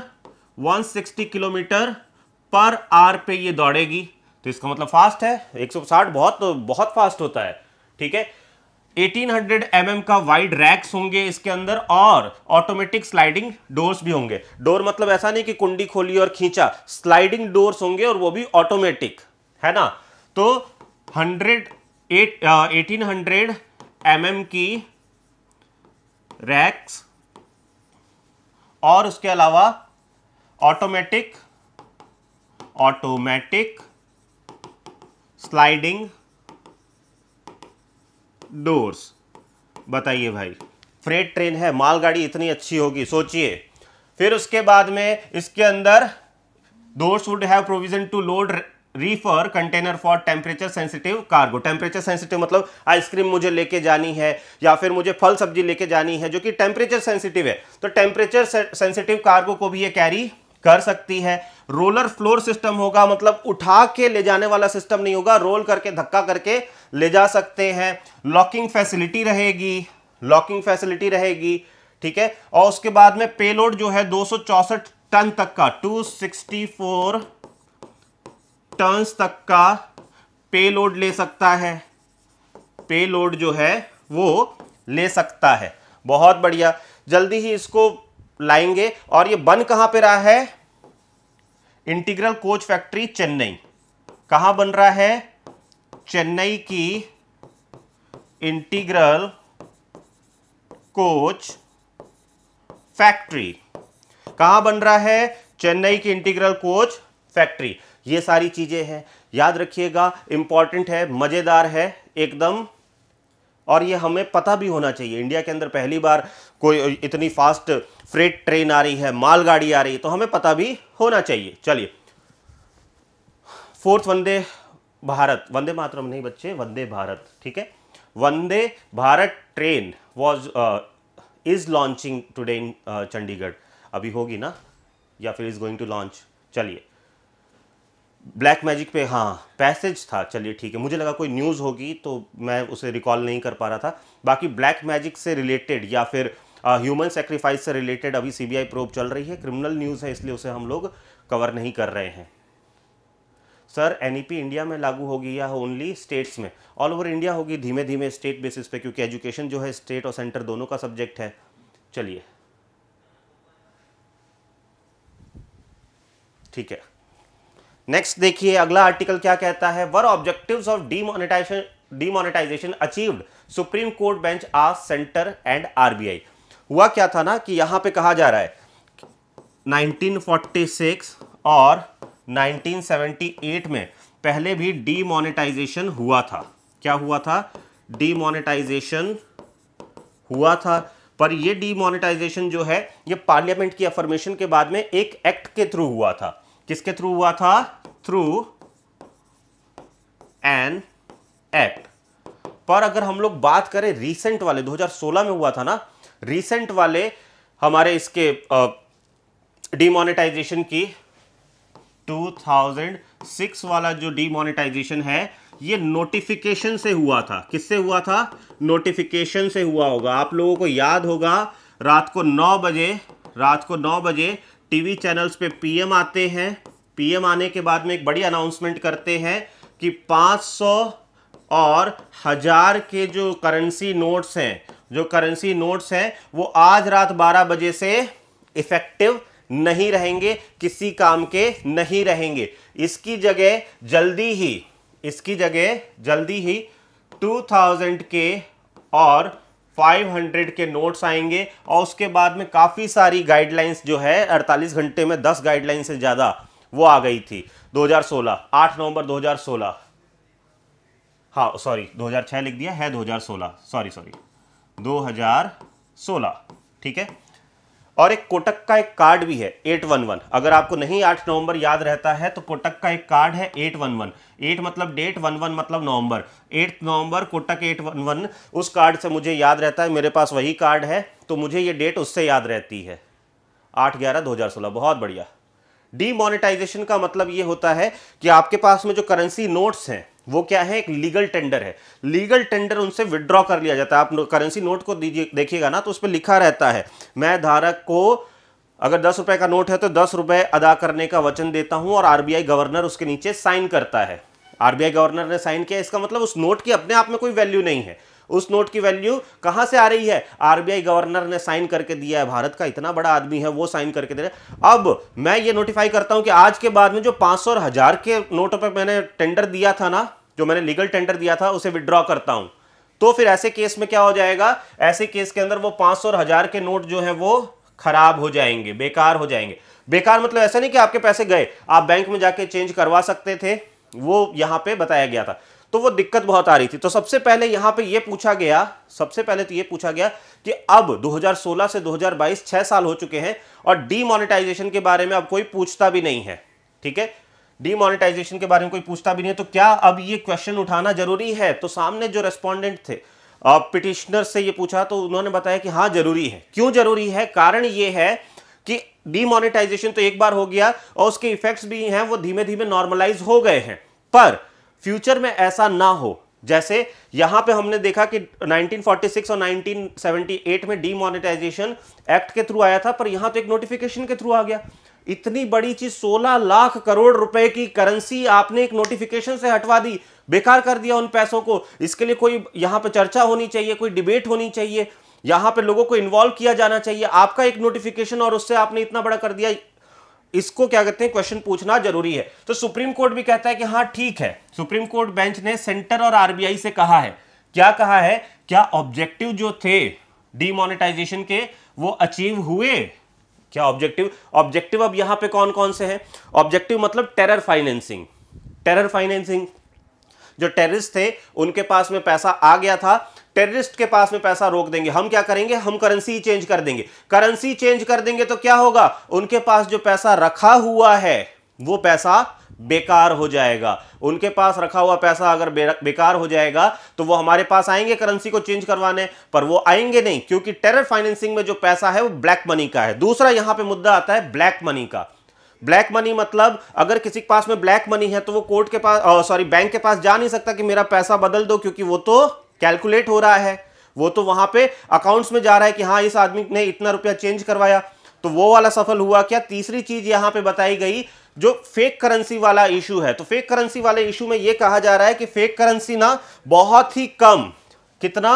160 किलोमीटर पर आर पे ये दौड़ेगी तो इसका मतलब फास्ट है 160 बहुत तो बहुत फास्ट होता है ठीक है 1800 हंड्रेड mm का वाइड रैक्स होंगे इसके अंदर और ऑटोमेटिक स्लाइडिंग डोर्स भी होंगे डोर मतलब ऐसा नहीं कि कुंडी खोली और खींचा स्लाइडिंग डोर्स होंगे और वो भी ऑटोमेटिक है ना तो hundred eight eighteen hundred M M की रैक्स और उसके अलावा ऑटोमेटिक ऑटोमेटिक स्लाइडिंग डोर्स बताइए भाई फ्रेट ट्रेन है मालगाड़ी इतनी अच्छी होगी सोचिए फिर उसके बाद में इसके अंदर doors would have provision to load reefer container for temperature sensitive cargo temperature sensitive मतलब आइसक्रीम मुझे लेके जानी है या फिर मुझे फल सब्जी लेके जानी है जो कि टेम्परेचर सेंसिटिव है तो टेम्परेचर सेंसिटिव कार्गो को भी ये कैरी कर सकती है रोलर फ्लोर सिस्टम होगा मतलब उठा के ले जाने वाला सिस्टम नहीं होगा रोल करके धक्का करके ले जा सकते हैं लॉकिंग फैसिलिटी रहेगी लॉकिंग फैसिलिटी रहेगी ठीक है और उसके बाद में पेलोड जो है दो टन तक का 264 टर्न्स तक का पे लोड ले सकता है पे लोड जो है वो ले सकता है बहुत बढ़िया जल्दी ही इसको लाएंगे और ये बन कहां पे रहा है इंटीग्रल कोच फैक्ट्री चेन्नई कहां बन रहा है चेन्नई की इंटीग्रल कोच फैक्ट्री कहां बन रहा है चेन्नई की इंटीग्रल कोच फैक्ट्री ये सारी चीज़ें हैं याद रखिएगा इम्पॉर्टेंट है मज़ेदार है एकदम और ये हमें पता भी होना चाहिए इंडिया के अंदर पहली बार कोई इतनी फास्ट फ्रेट ट्रेन आ रही है मालगाड़ी आ रही है तो हमें पता भी होना चाहिए चलिए फोर्थ वंदे भारत वंदे मातरम नहीं बच्चे वंदे भारत ठीक है Vande Bharat train was is launching today in Chandigarh अभी होगी ना या फिर इज गोइंग टू लॉन्च चलिए ब्लैक मैजिक पे हाँ पैसेज था चलिए ठीक है मुझे लगा कोई न्यूज़ होगी तो मैं उसे रिकॉल नहीं कर पा रहा था बाकी ब्लैक मैजिक से रिलेटेड या फिर ह्यूमन सेक्रीफाइस से रिलेटेड अभी सीबीआई प्रोब चल रही है क्रिमिनल न्यूज़ है इसलिए उसे हम लोग कवर नहीं कर रहे हैं सर एनईपी इंडिया में लागू होगी या ओनली स्टेट्स में ऑल ओवर इंडिया होगी धीमे धीमे स्टेट बेसिस पे क्योंकि एजुकेशन जो है स्टेट और सेंटर दोनों का सब्जेक्ट है चलिए ठीक है नेक्स्ट देखिए अगला आर्टिकल क्या कहता है were objective of demonetisation demonetisation achieved supreme court bench आ सेंटर एंड आरबीआई हुआ क्या था ना कि यहां पे कहा जा रहा है 1946 और 1978 में पहले भी डीमोनिटाइजेशन हुआ था क्या हुआ था डीमोनेटाइजेशन हुआ था पर ये डीमोनिटाइजेशन जो है ये पार्लियामेंट की अफर्मेशन के बाद में एक एक्ट के थ्रू हुआ था किसके थ्रू हुआ था थ्रू एन एक्ट पर अगर हम लोग बात करें रीसेंट वाले 2016 में हुआ था ना रीसेंट वाले हमारे इसके डिमोनेटाइजेशन की 2006 वाला जो डिमोनेटाइजेशन है ये नोटिफिकेशन से हुआ था किससे हुआ था नोटिफिकेशन से हुआ होगा आप लोगों को याद होगा रात को 9 बजे रात को 9 बजे टीवी चैनल्स पे पीएम आते हैं पीएम आने के बाद में एक बड़ी अनाउंसमेंट करते हैं कि 500 और हजार के जो करेंसी नोट्स हैं जो करेंसी नोट्स हैं वो आज रात 12 बजे से इफेक्टिव नहीं रहेंगे किसी काम के नहीं रहेंगे इसकी जगह जल्दी ही इसकी जगह जल्दी ही 2000 के और 500 के नोट्स आएंगे और उसके बाद में काफ़ी सारी गाइडलाइंस जो है 48 घंटे में 10 गाइडलाइन से ज़्यादा वो आ गई थी 2016 8 नवंबर 2016 हाँ सॉरी 2006 लिख दिया है 2016 सॉरी सॉरी 2016 ठीक है और एक कोटक का एक कार्ड भी है 811 अगर आपको नहीं 8 नवंबर याद रहता है तो कोटक का एक कार्ड है 811 एट मतलब डेट वन वन मतलब November eight November Kotak eight one one उस कार्ड से मुझे याद रहता है मेरे पास वही कार्ड है तो मुझे ये डेट उससे याद रहती है आठ ग्यारह दो हज़ार सोलह बहुत बढ़िया डीमोनेटाइजेशन का मतलब ये होता है कि आपके पास में जो करेंसी नोट्स हैं वो क्या है एक लीगल टेंडर है लीगल टेंडर उनसे विदड्रॉ कर लिया जाता है आप करेंसी नोट को दीजिए देखिएगा ना तो उस पर लिखा रहता है मैं धारक को अगर दस रुपए का नोट है तो दस रुपए अदा करने का वचन देता हूं और आरबीआई गवर्नर उसके नीचे साइन करता है आरबीआई गवर्नर ने साइन किया इसका मतलब उस नोट की अपने आप में कोई वैल्यू नहीं है उस नोट की वैल्यू कहां से आ रही है आरबीआई गवर्नर ने साइन करके दिया है भारत का इतना बड़ा आदमी है वो साइन करके दे रहा है अब मैं ये नोटिफाई करता हूं कि आज के बाद में जो 500 और हजार के नोटों पर मैंने टेंडर दिया था ना जो मैंने लीगल टेंडर दिया था उसे विदड्रॉ करता हूं तो फिर ऐसे केस में क्या हो जाएगा ऐसे केस के अंदर वो पांच और हजार के नोट जो है वो खराब हो जाएंगे बेकार हो जाएंगे बेकार मतलब ऐसा नहीं कि आपके पैसे गए आप बैंक में जाके चेंज करवा सकते थे वो यहाँ पे बताया गया था तो वो दिक्कत बहुत आ रही थी तो सबसे पहले यहाँ पे ये पूछा गया सबसे पहले तो ये पूछा गया कि अब 2016 से 2022 छह साल हो चुके हैं और डीमोनेटाइजेशन के बारे में अब कोई पूछता भी नहीं है ठीक है डीमोनेटाइजेशन के बारे में कोई पूछता भी नहीं है तो क्या अब ये क्वेश्चन उठाना जरूरी है तो सामने जो रेस्पॉन्डेंट थे पिटिशनर से ये पूछा तो उन्होंने बताया कि हाँ जरूरी है क्यों जरूरी है कारण ये है कि डीमोनेटाइजेशन तो एक बार हो गया और उसके इफेक्ट्स भी हैं वो धीमे धीमे नॉर्मलाइज हो गए हैं पर फ्यूचर में ऐसा ना हो जैसे यहां पे हमने देखा कि 1946 और 1978 में डीमोनेटाइजेशन एक्ट के थ्रू आया था पर यहां तो एक नोटिफिकेशन के थ्रू आ गया इतनी बड़ी चीज 16 लाख करोड़ रुपए की करेंसी आपने एक नोटिफिकेशन से हटवा दी बेकार कर दिया उन पैसों को इसके लिए कोई यहां पे चर्चा होनी चाहिए कोई डिबेट होनी चाहिए यहां पे लोगों को इन्वॉल्व किया जाना चाहिए आपका एक नोटिफिकेशन और उससे आपने इतना बड़ा कर दिया इसको क्या कहते हैं क्वेश्चन पूछना जरूरी है तो सुप्रीम कोर्ट भी कहता है कि हाँ ठीक है सुप्रीम कोर्ट बेंच ने सेंटर और आरबीआई से कहा है क्या कहा है क्या ऑब्जेक्टिव जो थे डिमोनेटाइजेशन के वो अचीव हुए क्या ऑब्जेक्टिव ऑब्जेक्टिव अब यहां पे कौन कौन से हैं ऑब्जेक्टिव मतलब टेरर फाइनेंसिंग टेरर फाइनेंसिंग जो टेररिस्ट थे उनके पास में पैसा आ गया था टेररिस्ट के पास में पैसा रोक देंगे हम क्या करेंगे हम करेंसी चेंज कर देंगे करेंसी चेंज कर देंगे तो क्या होगा उनके पास जो पैसा रखा हुआ है वो पैसा बेकार हो जाएगा उनके पास रखा हुआ पैसा अगर बेकार हो जाएगा तो वो हमारे पास आएंगे करेंसी को चेंज करवाने पर वो आएंगे नहीं क्योंकि टेरर फाइनेंसिंग में जो पैसा है वो ब्लैक मनी का है दूसरा यहां पे मुद्दा आता है ब्लैक मनी का ब्लैक मनी मतलब अगर किसी के पास में ब्लैक मनी है तो वो कोर्ट के पास सॉरी बैंक के पास जा नहीं सकता कि मेरा पैसा बदल दो क्योंकि वो तो कैलकुलेट हो रहा है वो तो वहां पे अकाउंट्स में जा रहा है कि हाँ इस आदमी ने इतना रुपया चेंज करवाया तो वो वाला सफल हुआ क्या तीसरी चीज यहां पे बताई गई जो फेक करेंसी वाला इशू है तो फेक करेंसी वाले इशू में ये कहा जा रहा है कि फेक करेंसी ना बहुत ही कम कितना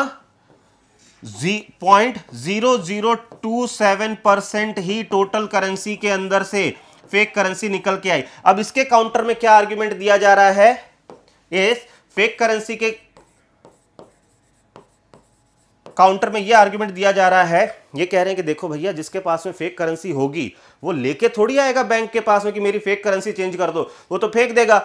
point zero zero two seven percent ही टोटल करेंसी के अंदर से फेक करेंसी निकल के आई अब इसके काउंटर में क्या आर्ग्यूमेंट दिया जा रहा है इस फेक करेंसी के काउंटर में ये आर्ग्यूमेंट दिया जा रहा है ये कह रहे हैं कि देखो भैया जिसके पास में फेक करेंसी होगी वो लेके थोड़ी आएगा बैंक के पास में कि मेरी फेक करेंसी चेंज कर दो वो तो फेंक देगा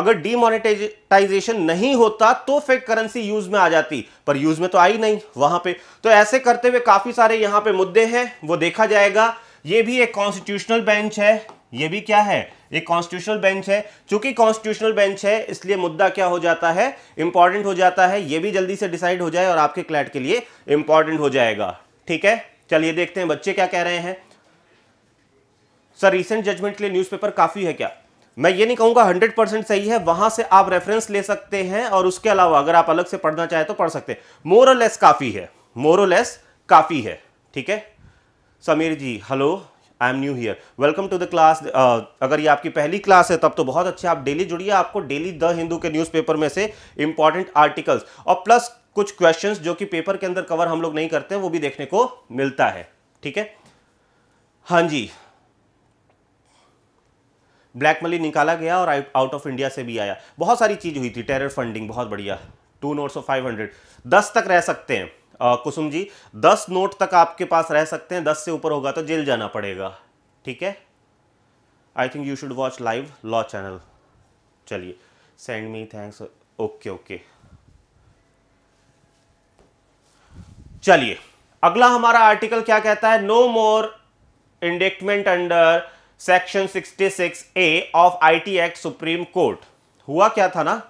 अगर डीमोनेटाइजेशन नहीं होता तो फेक करेंसी यूज में आ जाती पर यूज में तो आई नहीं वहां पे तो ऐसे करते हुए काफी सारे यहां पे मुद्दे हैं वो देखा जाएगा ये भी एक कॉन्स्टिट्यूशनल बेंच है ये भी क्या है एक कॉन्स्टिट्यूशनल बेंच है चूंकि कॉन्स्टिट्यूशनल बेंच है इसलिए मुद्दा क्या हो जाता है इंपॉर्टेंट हो जाता है ये भी जल्दी से डिसाइड हो जाए और आपके क्लैट के लिए इंपॉर्टेंट हो जाएगा ठीक है चलिए देखते हैं बच्चे क्या कह रहे हैं सर रिसेंट जजमेंट के लिए न्यूज़पेपर काफ़ी है क्या मैं ये नहीं कहूंगा हंड्रेड परसेंट सही है वहां से आप रेफरेंस ले सकते हैं और उसके अलावा अगर आप अलग से पढ़ना चाहें तो पढ़ सकते हैं मोरलेस काफ़ी है मोरलेस काफ़ी है ठीक है Sameer ji hello I am new here welcome to the class अगर ये आपकी पहली क्लास है तब तो बहुत अच्छे आप डेली जुड़िए आपको डेली द हिंदू के न्यूज़पेपर में से इंपॉर्टेंट आर्टिकल्स और प्लस कुछ क्वेश्चंस जो कि पेपर के अंदर कवर हम लोग नहीं करते वो भी देखने को मिलता है ठीक है हाँ जी ब्लैक मनी निकाला गया और आउट ऑफ इंडिया से भी आया बहुत सारी चीज़ हुई थी टेरर फंडिंग बहुत बढ़िया two notes of five hundred दस तक रह सकते हैं कुसुम जी दस नोट तक आपके पास रह सकते हैं दस से ऊपर होगा तो जेल जाना पड़ेगा ठीक है I think you should watch live law channel चलिए send me thanks okay okay चलिए अगला हमारा आर्टिकल क्या कहता है no more indictment under section 66 A of IT act supreme court हुआ क्या था ना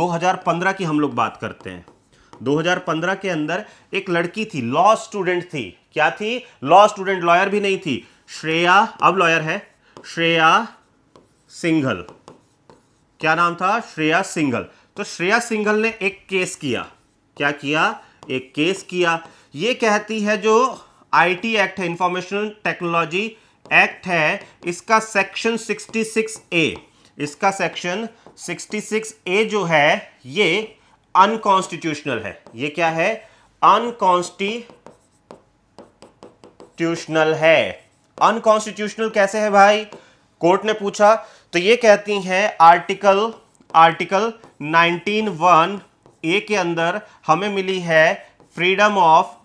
2015 की हम लोग बात करते हैं 2015 के अंदर एक लड़की थी लॉ स्टूडेंट थी क्या थी लॉ स्टूडेंट लॉयर भी नहीं थी श्रेया अब लॉयर है श्रेया सिंघल क्या नाम था श्रेया सिंघल तो श्रेया सिंघल ने एक केस किया क्या किया एक केस किया ये कहती है जो आईटी एक्ट है इंफॉर्मेशन टेक्नोलॉजी एक्ट है इसका सेक्शन 66 ए इसका सेक्शन 66 ए जो है ये अनकॉन्स्टिट्यूशनल है ये क्या है अनकॉन्स्टिट्यूशनल है अनकॉन्स्टिट्यूशनल कैसे है भाई कोर्ट ने पूछा तो ये कहती हैं आर्टिकल आर्टिकल वन ए के अंदर हमें मिली है freedom of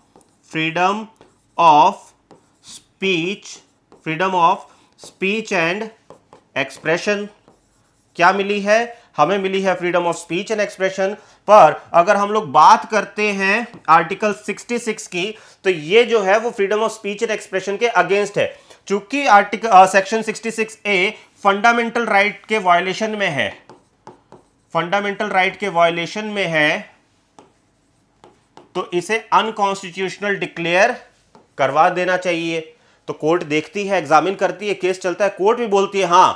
freedom of speech freedom of speech and expression क्या मिली है हमें मिली है freedom of speech and expression पर अगर हम लोग बात करते हैं आर्टिकल 66 की तो ये जो है वो freedom of speech and expression के अगेंस्ट है चूंकि article section 66 A fundamental right के वायोलेशन में है फंडामेंटल राइट के वायलेशन में है तो इसे अनकॉन्स्टिट्यूशनल डिक्लेयर करवा देना चाहिए तो कोर्ट देखती है एग्जामिन करती है केस चलता है कोर्ट भी बोलती है हाँ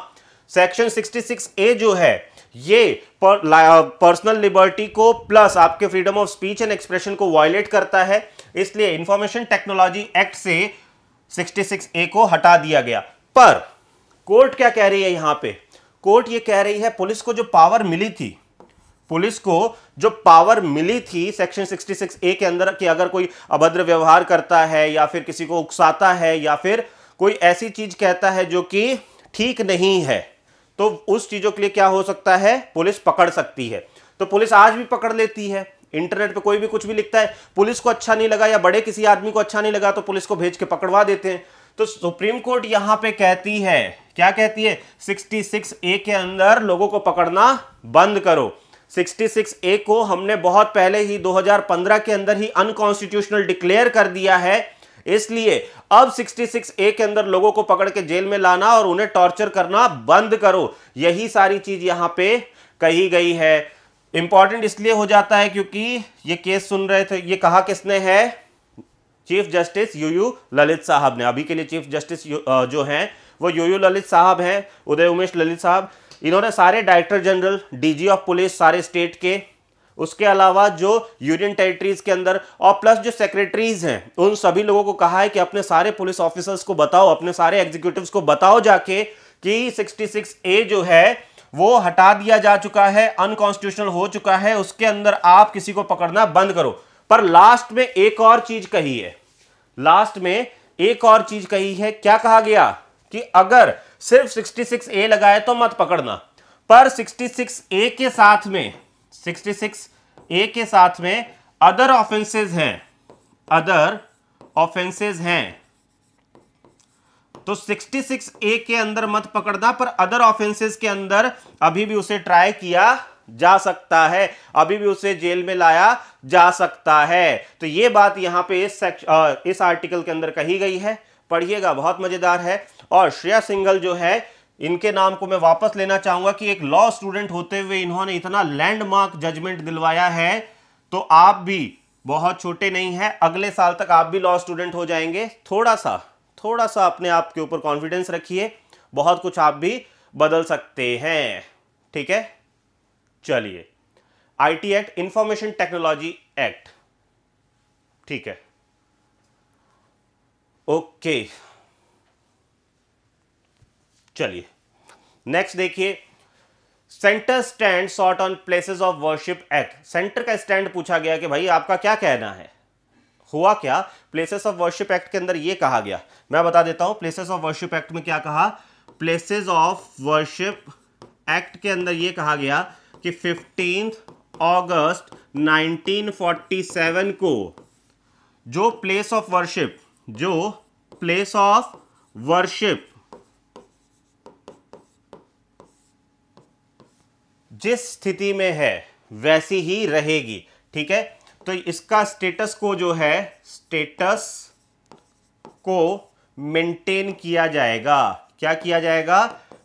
सेक्शन 66 ए जो है ये पर, पर्सनल लिबर्टी को प्लस आपके freedom of speech and expression को वायलेट करता है इसलिए इंफॉर्मेशन टेक्नोलॉजी एक्ट से 66 ए को हटा दिया गया पर कोर्ट क्या कह रही है यहां पे कोर्ट ये कह रही है पुलिस को जो पावर मिली थी पुलिस को जो पावर मिली थी सेक्शन 66 ए के अंदर कि अगर कोई अभद्र व्यवहार करता है या फिर किसी को उकसाता है या फिर कोई ऐसी चीज कहता है जो कि ठीक नहीं है तो उस चीज़ों के लिए क्या हो सकता है पुलिस पकड़ सकती है तो पुलिस आज भी पकड़ लेती है इंटरनेट पे कोई भी कुछ भी लिखता है पुलिस को अच्छा नहीं लगा या बड़े किसी आदमी को अच्छा नहीं लगा तो पुलिस को भेज के पकड़वा देते हैं तो सुप्रीम कोर्ट यहां पे कहती है क्या कहती है 66 ए के अंदर लोगों को पकड़ना बंद करो 66 ए को हमने बहुत पहले ही 2015 के अंदर ही अनकॉन्स्टिट्यूशनल डिक्लेयर कर दिया है इसलिए अब 66 ए के अंदर लोगों को पकड़ के जेल में लाना और उन्हें टॉर्चर करना बंद करो यही सारी चीज यहां पे कही गई है इंपॉर्टेंट इसलिए हो जाता है क्योंकि ये केस सुन रहे थे ये कहा किसने है chief justice U U Lalit साहब ने अभी के लिए चीफ जस्टिस जो है वो यू यू ललित साहब हैं उदय उमेश ललित साहब इन्होंने सारे director general DG of police सारे स्टेट के उसके अलावा जो यूनियन टेरिटरीज के अंदर और प्लस जो सेक्रेटरीज हैं उन सभी लोगों को कहा है कि अपने सारे पुलिस ऑफिसर्स को बताओ अपने सारे एग्जीक्यूटिव को बताओ जाके कि 66 ए जो है वो हटा दिया जा चुका है अनकॉन्स्टिट्यूशनल हो चुका है उसके अंदर आप किसी को पकड़ना बंद करो पर लास्ट में एक और चीज कही है लास्ट में एक और चीज कही है क्या कहा गया कि अगर सिर्फ 66 ए लगाए तो मत पकड़ना पर 66 ए के साथ में 66 ए के साथ में अदर ऑफेंसेज हैं अदर ऑफेंसेज हैं तो 66 ए के अंदर मत पकड़ना पर अदर ऑफेंसेस के अंदर अभी भी उसे ट्राई किया जा सकता है अभी भी उसे जेल में लाया जा सकता है तो यह बात यहां पे इस इस आर्टिकल के अंदर कही गई है पढ़िएगा बहुत मजेदार है और श्रेया सिंगल जो है इनके नाम को मैं वापस लेना चाहूंगा कि एक लॉ स्टूडेंट होते हुए इन्होंने इतना लैंडमार्क जजमेंट दिलवाया है तो आप भी बहुत छोटे नहीं हैं अगले साल तक आप भी लॉ स्टूडेंट हो जाएंगे थोड़ा सा थोड़ा सा अपने आप के ऊपर कॉन्फिडेंस रखिए बहुत कुछ आप भी बदल सकते हैं ठीक है चलिए IT act information technology act ठीक है ओके चलिए नेक्स्ट देखिए centre stand sought on places of worship act centre का स्टैंड पूछा गया कि भाई आपका क्या कहना है हुआ क्या प्लेसेस ऑफ वर्शिप एक्ट के अंदर यह कहा गया मैं बता देता हूं प्लेसेस ऑफ वर्शिप एक्ट में क्या कहा प्लेसेस ऑफ वर्शिप एक्ट के अंदर यह कहा गया कि फिफ्टीन अगस्त 1947 को जो प्लेस ऑफ वर्शिप जो प्लेस ऑफ वर्शिप जिस स्थिति में है वैसी ही रहेगी ठीक है तो इसका स्टेटस को जो है स्टेटस को मेंटेन किया जाएगा क्या किया जाएगा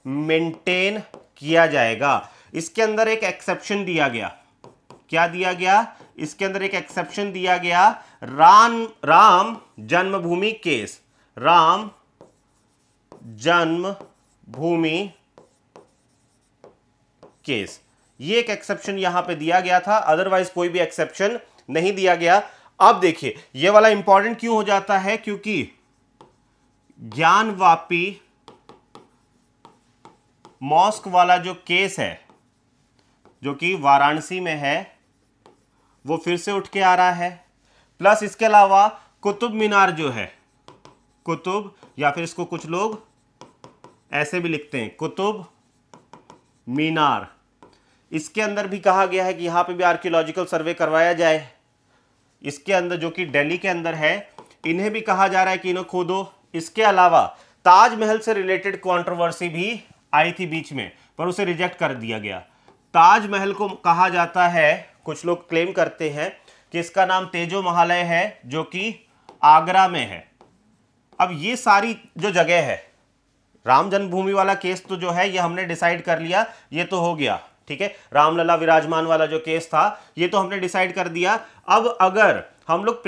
मेंटेन किया जाएगा इसके अंदर एक एक्सेप्शन दिया गया क्या दिया गया इसके अंदर एक एक्सेप्शन दिया गया राम राम जन्मभूमि केस राम जन्मभूमि केस ये एक एक्सेप्शन यहां पे दिया गया था अदरवाइज कोई भी एक्सेप्शन नहीं दिया गया अब देखिए ये वाला इंपॉर्टेंट क्यों हो जाता है क्योंकि ज्ञानवापी मॉस्क वाला जो केस है जो कि वाराणसी में है वो फिर से उठ के आ रहा है प्लस इसके अलावा कुतुब मीनार जो है कुतुब या फिर इसको कुछ लोग ऐसे भी लिखते हैं कुतुब मीनार इसके अंदर भी कहा गया है कि यहाँ पे भी आर्कियोलॉजिकल सर्वे करवाया जाए इसके अंदर जो कि दिल्ली के अंदर है इन्हें भी कहा जा रहा है कि इन्हें खोदो इसके अलावा ताजमहल से रिलेटेड कॉन्ट्रोवर्सी भी आई थी बीच में पर उसे रिजेक्ट कर दिया गया ताजमहल को कहा जाता है कुछ लोग क्लेम करते हैं कि इसका नाम तेजो महालय है जो कि आगरा में है अब ये सारी जो जगह है राम जन्मभूमि वाला केस तो जो है ये हमने डिसाइड कर लिया ये तो हो गया ठीक है रामलला विराजमान वाला जो केस था ये तो हमने डिसाइड कर दिया अब अगर हम लोग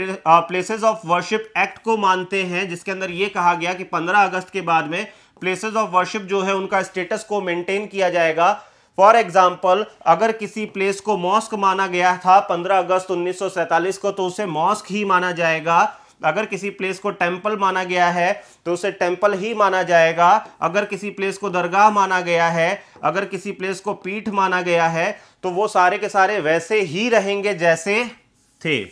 प्लेसेस ऑफ वर्शिप एक्ट को मानते हैं जिसके अंदर ये कहा गया कि 15 अगस्त के बाद में प्लेसेस ऑफ वर्शिप जो है उनका स्टेटस को मेंटेन किया जाएगा फॉर एग्जाम्पल अगर किसी प्लेस को मॉस्क माना गया था 15 अगस्त 1947 को तो उसे मॉस्क ही माना जाएगा अगर किसी प्लेस को टेम्पल माना गया है तो उसे टेम्पल ही माना जाएगा अगर किसी प्लेस को दरगाह माना गया है अगर किसी प्लेस को पीठ माना गया है तो वो सारे के सारे वैसे ही रहेंगे जैसे थे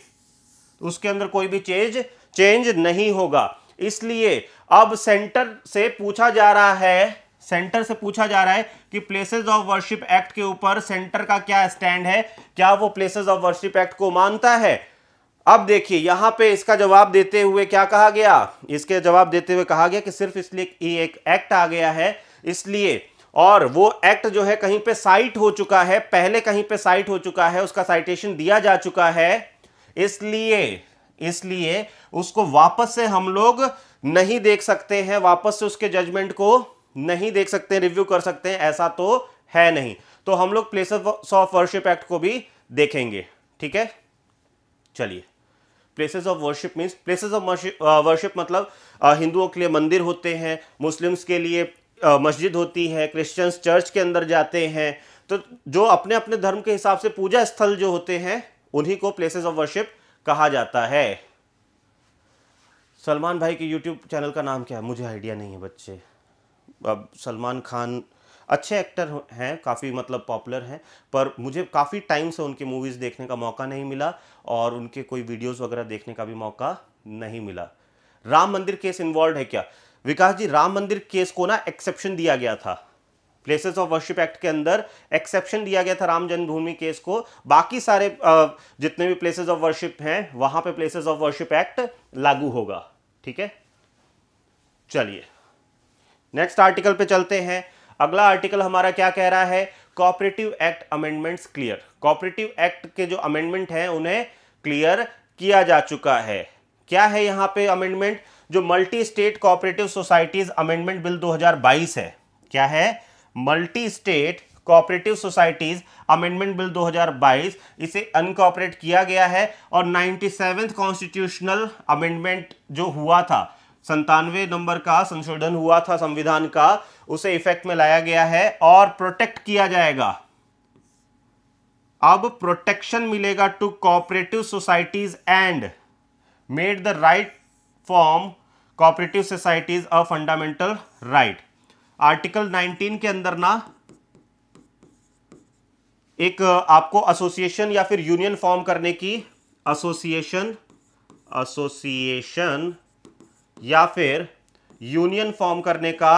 उसके अंदर कोई भी चेंज चेंज नहीं होगा इसलिए अब सेंटर से पूछा जा रहा है सेंटर से पूछा जा रहा है कि प्लेसेस ऑफ वर्शिप एक्ट के ऊपर सेंटर का क्या स्टैंड है क्या वो प्लेसेस ऑफ वर्शिप एक्ट को मानता है अब देखिए यहाँ पे इसका जवाब देते हुए क्या कहा गया इसके जवाब देते हुए कहा गया कि सिर्फ इसलिए ये एक एक्ट आ गया है इसलिए और वो एक्ट जो है कहीं पे साइट हो चुका है पहले कहीं पे साइट हो चुका है उसका साइटेशन दिया जा चुका है इसलिए इसलिए उसको वापस से हम लोग नहीं देख सकते हैं वापस से उसके जजमेंट को नहीं देख सकते रिव्यू कर सकते हैं ऐसा तो है नहीं तो हम लोग प्लेस ऑफ वर्शिप एक्ट को भी देखेंगे ठीक है चलिए places of worship means places of worship मतलब uh, हिंदुओं के लिए मंदिर होते हैं मुस्लिम्स के लिए uh, मस्जिद होती है क्रिश्चियंस चर्च के अंदर जाते हैं तो जो अपने अपने धर्म के हिसाब से पूजा स्थल जो होते हैं उन्हीं को प्लेसेस ऑफ वर्शिप कहा जाता है सलमान भाई के यूट्यूब चैनल का नाम क्या है मुझे आइडिया नहीं है बच्चे अब सलमान खान अच्छे एक्टर हैं काफ़ी मतलब पॉपुलर हैं पर मुझे काफ़ी टाइम से उनकी मूवीज़ देखने का मौका नहीं मिला और उनके कोई वीडियोज़ वगैरह देखने का भी मौका नहीं मिला राम मंदिर केस इन्वॉल्व है क्या विकास जी राम मंदिर केस को ना एक्सेप्शन दिया गया था प्लेसेस ऑफ वर्शिप एक्ट के अंदर एक्सेप्शन दिया गया था राम जन्मभूमि केस को बाकी सारे जितने भी प्लेसेस ऑफ वर्शिप हैं वहां पे प्लेसेस ऑफ वर्शिप एक्ट लागू होगा ठीक है चलिए नेक्स्ट आर्टिकल पे चलते हैं अगला आर्टिकल हमारा क्या कह रहा है cooperative act amendments clear cooperative act के जो अमेंडमेंट हैं उन्हें क्लियर किया जा चुका है क्या है यहाँ पे अमेंडमेंट जो multi state cooperative societies amendment bill 2022 है क्या है multi state cooperative societies amendment bill 2022 इसे अनकॉपरेट किया गया है और नाइन्टी कॉन्स्टिट्यूशनल अमेंडमेंट जो हुआ था संतानवे नंबर का संशोधन हुआ था संविधान का उसे इफेक्ट में लाया गया है और प्रोटेक्ट किया जाएगा अब प्रोटेक्शन मिलेगा to cooperative societies and made the right form cooperative societies a fundamental right article 19 के अंदर ना एक आपको एसोसिएशन या फिर यूनियन फॉर्म करने की एसोसिएशन एसोसिएशन या फिर यूनियन फॉर्म करने का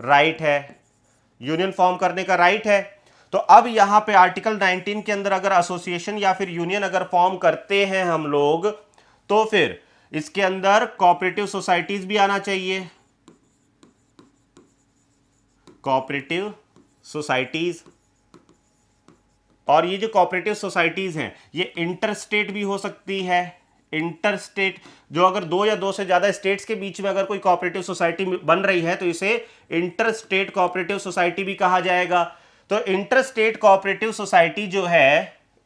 राइट है यूनियन फॉर्म करने का राइट है तो अब यहां पे आर्टिकल 19 के अंदर अगर एसोसिएशन या फिर यूनियन अगर फॉर्म करते हैं हम लोग तो फिर इसके अंदर कॉपरेटिव सोसाइटीज भी आना चाहिए कॉपरेटिव सोसाइटीज और ये जो कॉपरेटिव सोसाइटीज हैं ये इंटरस्टेट भी हो सकती है इंटर स्टेट जो अगर दो या दो से ज़्यादा स्टेट्स के बीच में अगर कोई कॉपरेटिव सोसाइटी बन रही है तो इसे इंटर स्टेट कॉपरेटिव सोसाइटी भी कहा जाएगा तो इंटर स्टेट कॉपरेटिव सोसाइटी जो है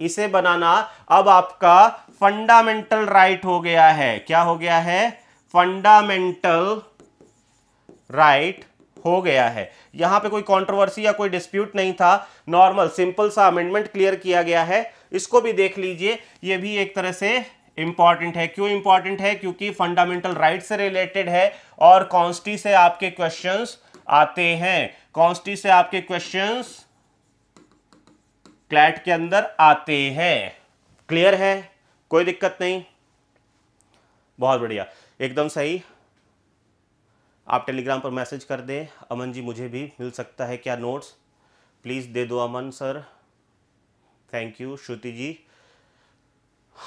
इसे बनाना अब आपका फंडामेंटल राइट right हो गया है क्या हो गया है फंडामेंटल राइट right हो गया है यहां पे कोई कंट्रोवर्सी या कोई डिस्प्यूट नहीं था नॉर्मल सिंपल सा अमेंडमेंट क्लियर किया गया है इसको भी देख लीजिए ये भी एक तरह से इंपॉर्टेंट है क्यों इंपॉर्टेंट है क्योंकि फंडामेंटल राइट से रिलेटेड है और कॉन्स्टी से आपके क्वेश्चन आते हैं कॉन्स्टी से आपके क्वेश्चन क्लैट के अंदर आते हैं क्लियर है कोई दिक्कत नहीं बहुत बढ़िया एकदम सही आप टेलीग्राम पर मैसेज कर दें अमन जी मुझे भी मिल सकता है क्या नोट्स प्लीज़ दे दो Aman sir thank you Shruti ji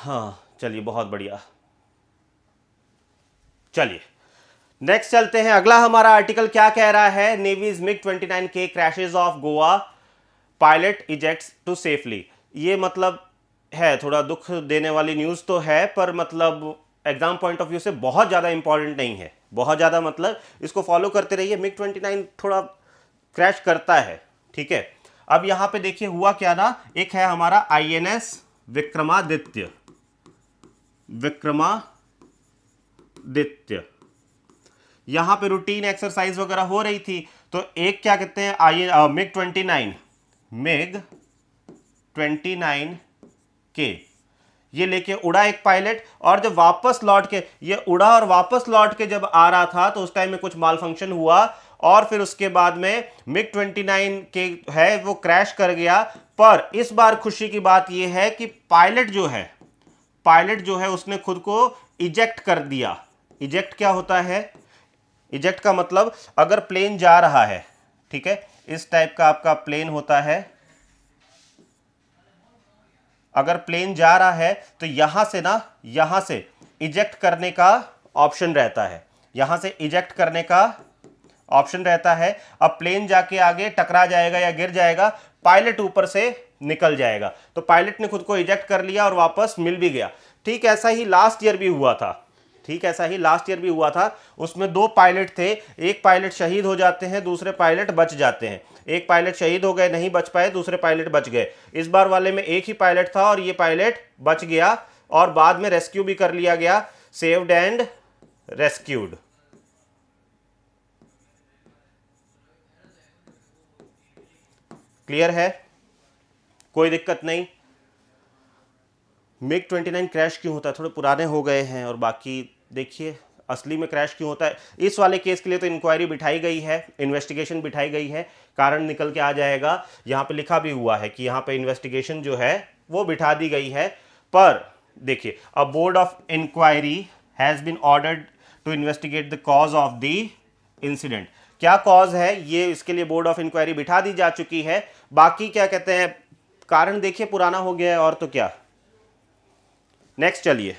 हाँ चलिए बहुत बढ़िया चलिए नेक्स्ट चलते हैं अगला हमारा आर्टिकल क्या कह रहा है नेवीज मिग 29 के crashes off Goa pilot ejects to safely ये मतलब है थोड़ा दुख देने वाली न्यूज़ तो है पर मतलब एग्जाम पॉइंट ऑफ व्यू से बहुत ज़्यादा इंपॉर्टेंट नहीं है बहुत ज़्यादा मतलब इसको फॉलो करते रहिए मिग 29 थोड़ा क्रैश करता है ठीक है अब यहां पे देखिए हुआ क्या ना एक है हमारा आईएनएस विक्रमादित्य विक्रमादित्य यहां पे रूटीन एक्सरसाइज वगैरह हो रही थी तो एक क्या कहते हैं आइए MiG twenty nine MiG twenty nine के ये लेके उड़ा एक पायलट और जब वापस लौट के ये उड़ा और वापस लौट के जब आ रहा था तो उस टाइम में कुछ माल फंक्शन हुआ और फिर उसके बाद में मिग 29 के है वो क्रैश कर गया पर इस बार खुशी की बात ये है कि पायलट जो है पायलट जो है उसने खुद को इजेक्ट कर दिया इजेक्ट क्या होता है इजेक्ट का मतलब अगर प्लेन जा रहा है ठीक है इस टाइप का आपका प्लेन होता है अगर प्लेन जा रहा है तो यहां से ना यहां से इजेक्ट करने का ऑप्शन रहता है यहां से इजेक्ट करने का ऑप्शन रहता है अब प्लेन जाके आगे टकरा जाएगा या गिर जाएगा पायलट ऊपर से निकल जाएगा तो पायलट ने खुद को इजेक्ट कर लिया और वापस मिल भी गया ठीक ऐसा ही लास्ट ईयर भी हुआ था ठीक ऐसा ही लास्ट ईयर भी हुआ था उसमें दो पायलट थे एक पायलट शहीद हो जाते हैं दूसरे पायलट बच जाते हैं एक पायलट शहीद हो गए नहीं बच पाए दूसरे पायलट बच गए इस बार वाले में एक ही पायलट था और ये पायलट बच गया और बाद में रेस्क्यू भी कर लिया गया सेव्ड एंड रेस्क्यूड क्लियर है कोई दिक्कत नहीं मेक ट्वेंटी नाइन क्रैश क्यों होता है थोड़े पुराने हो गए हैं और बाकी देखिए असली में क्रैश क्यों होता है इस वाले केस के लिए तो इंक्वायरी बिठाई गई है इन्वेस्टिगेशन बिठाई गई है कारण निकल के आ जाएगा यहाँ पे लिखा भी हुआ है कि यहाँ पे इन्वेस्टिगेशन जो है वो बिठा दी गई है पर देखिए a board of inquiry has been ordered to investigate the cause of the incident क्या कॉज है ये इसके लिए बोर्ड ऑफ इंक्वायरी बिठा दी जा चुकी है बाकी क्या कहते हैं कारण देखिए पुराना हो गया है और तो क्या नेक्स्ट चलिए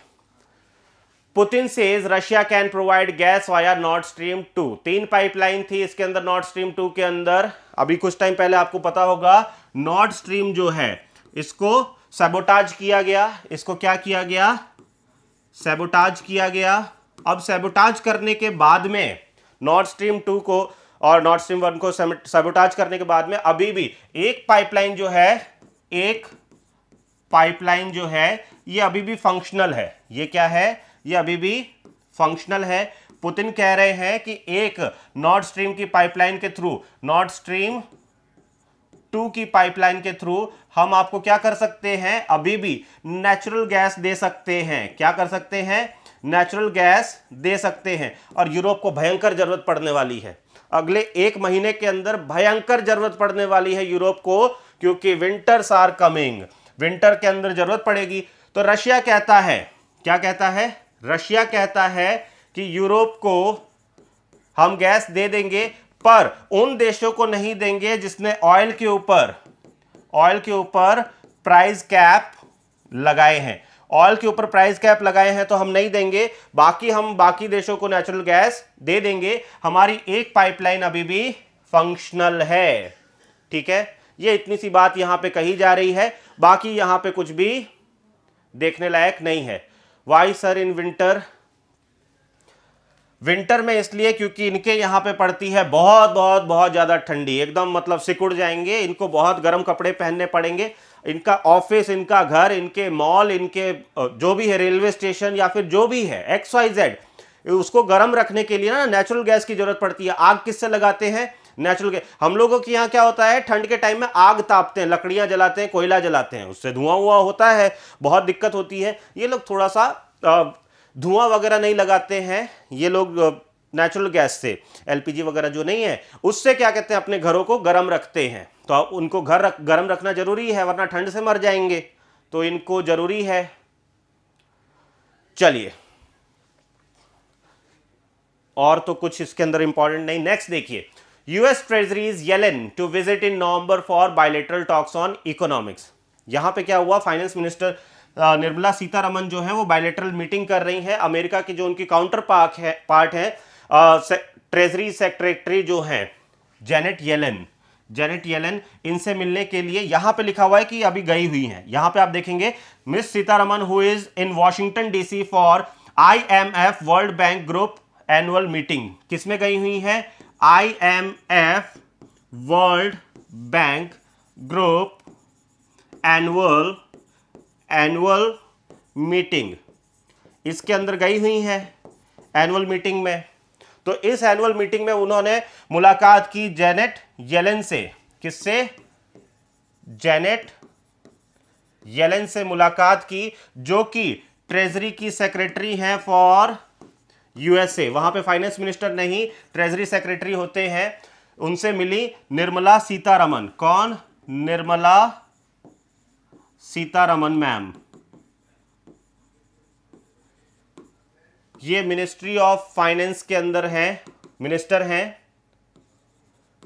Putin says Russia can provide gas via north stream two तीन पाइपलाइन थी इसके अंदर नॉर्थ स्ट्रीम टू के अंदर अभी कुछ टाइम पहले आपको पता होगा नॉर्थ स्ट्रीम जो है इसको सेबोटाज किया गया इसको क्या किया गया सेबोटाज किया गया अब सेबोटाज करने के बाद में नॉर्थ स्ट्रीम टू को और नॉर्थ स्ट्रीम वन को सेबोटाज करने के बाद में अभी भी एक पाइपलाइन जो है एक पाइपलाइन जो है ये अभी भी फंक्शनल है ये क्या है ये अभी भी फंक्शनल है पुतिन कह रहे हैं कि एक नॉर्थ स्ट्रीम की पाइपलाइन के थ्रू नॉर्थ स्ट्रीम टू की पाइपलाइन के थ्रू हम आपको क्या कर सकते हैं अभी भी नेचुरल गैस दे सकते हैं क्या कर सकते हैं नेचुरल गैस दे सकते हैं और यूरोप को भयंकर जरूरत पड़ने वाली है अगले एक महीने के अंदर भयंकर जरूरत पड़ने वाली है यूरोप को क्योंकि विंटर्स आर कमिंग विंटर के अंदर जरूरत पड़ेगी तो रशिया कहता है क्या कहता है रशिया कहता है कि यूरोप को हम गैस दे देंगे पर उन देशों को नहीं देंगे जिसने ऑयल के ऊपर ऑयल के ऊपर प्राइस कैप लगाए हैं ऑयल के ऊपर प्राइस कैप लगाए हैं तो हम नहीं देंगे बाकी हम बाकी देशों को नेचुरल गैस दे देंगे हमारी एक पाइपलाइन अभी भी फंक्शनल है ठीक है ये इतनी सी बात यहां पे कही जा रही है बाकी यहां पे कुछ भी देखने लायक नहीं है why sir in winter winter में इसलिए क्योंकि इनके यहां पे पड़ती है बहुत बहुत बहुत ज़्यादा ठंडी एकदम मतलब सिकुड़ जाएंगे इनको बहुत गर्म कपड़े पहनने पड़ेंगे इनका ऑफिस इनका घर इनके मॉल इनके जो भी है रेलवे स्टेशन या फिर जो भी है एक्स वाई जेड उसको गर्म रखने के लिए ना नेचुरल गैस की जरूरत पड़ती है आग किससे लगाते हैं नेचुरल गैस हम लोगों के यहाँ क्या होता है ठंड के टाइम में आग तापते हैं लकड़ियाँ जलाते हैं कोयला जलाते हैं उससे धुआं हुआ होता है बहुत दिक्कत होती है ये लोग थोड़ा सा धुआं वगैरह नहीं लगाते हैं ये लोग नेचुरल गैस से एलपीजी वगैरह जो नहीं है उससे क्या कहते हैं अपने घरों को गर्म रखते हैं तो उनको घर रख गर्म रखना ज़रूरी है वरना ठंड से मर जाएंगे तो इनको ज़रूरी है चलिए और तो कुछ इसके अंदर इंपॉर्टेंट नहीं नेक्स्ट देखिए US treasury's Yellen to visit in November for bilateral talks on economics यहां पे क्या हुआ फाइनेंस मिनिस्टर निर्मला सीतारमन जो है वो बायलेटरल मीटिंग कर रही है अमेरिका के जो उनकी काउंटर पार्क है पार्ट है ट्रेजरी सेक्रेटरी जो है जेनेट येलेन जेनेट येलन इनसे मिलने के लिए यहां पे लिखा हुआ है कि अभी गई हुई हैं यहां पे आप देखेंगे miss Sitharaman who is in Washington DC for IMF world bank group annual meeting किसमें गई हुई हैं I M F world bank group annual annual meeting इसके अंदर गई हुई है एनुअल मीटिंग में तो इस एनुअल मीटिंग में उन्होंने मुलाकात की जेनेट येलेन से किससे जेनेट येलेन से मुलाकात की जो कि ट्रेजरी की सेक्रेटरी हैं फॉर यूएसए वहां पे फाइनेंस मिनिस्टर नहीं ट्रेजरी सेक्रेटरी होते हैं उनसे मिली निर्मला सीतारमन कौन निर्मला सीतारमन मैम ये मिनिस्ट्री ऑफ फाइनेंस के अंदर हैं मिनिस्टर हैं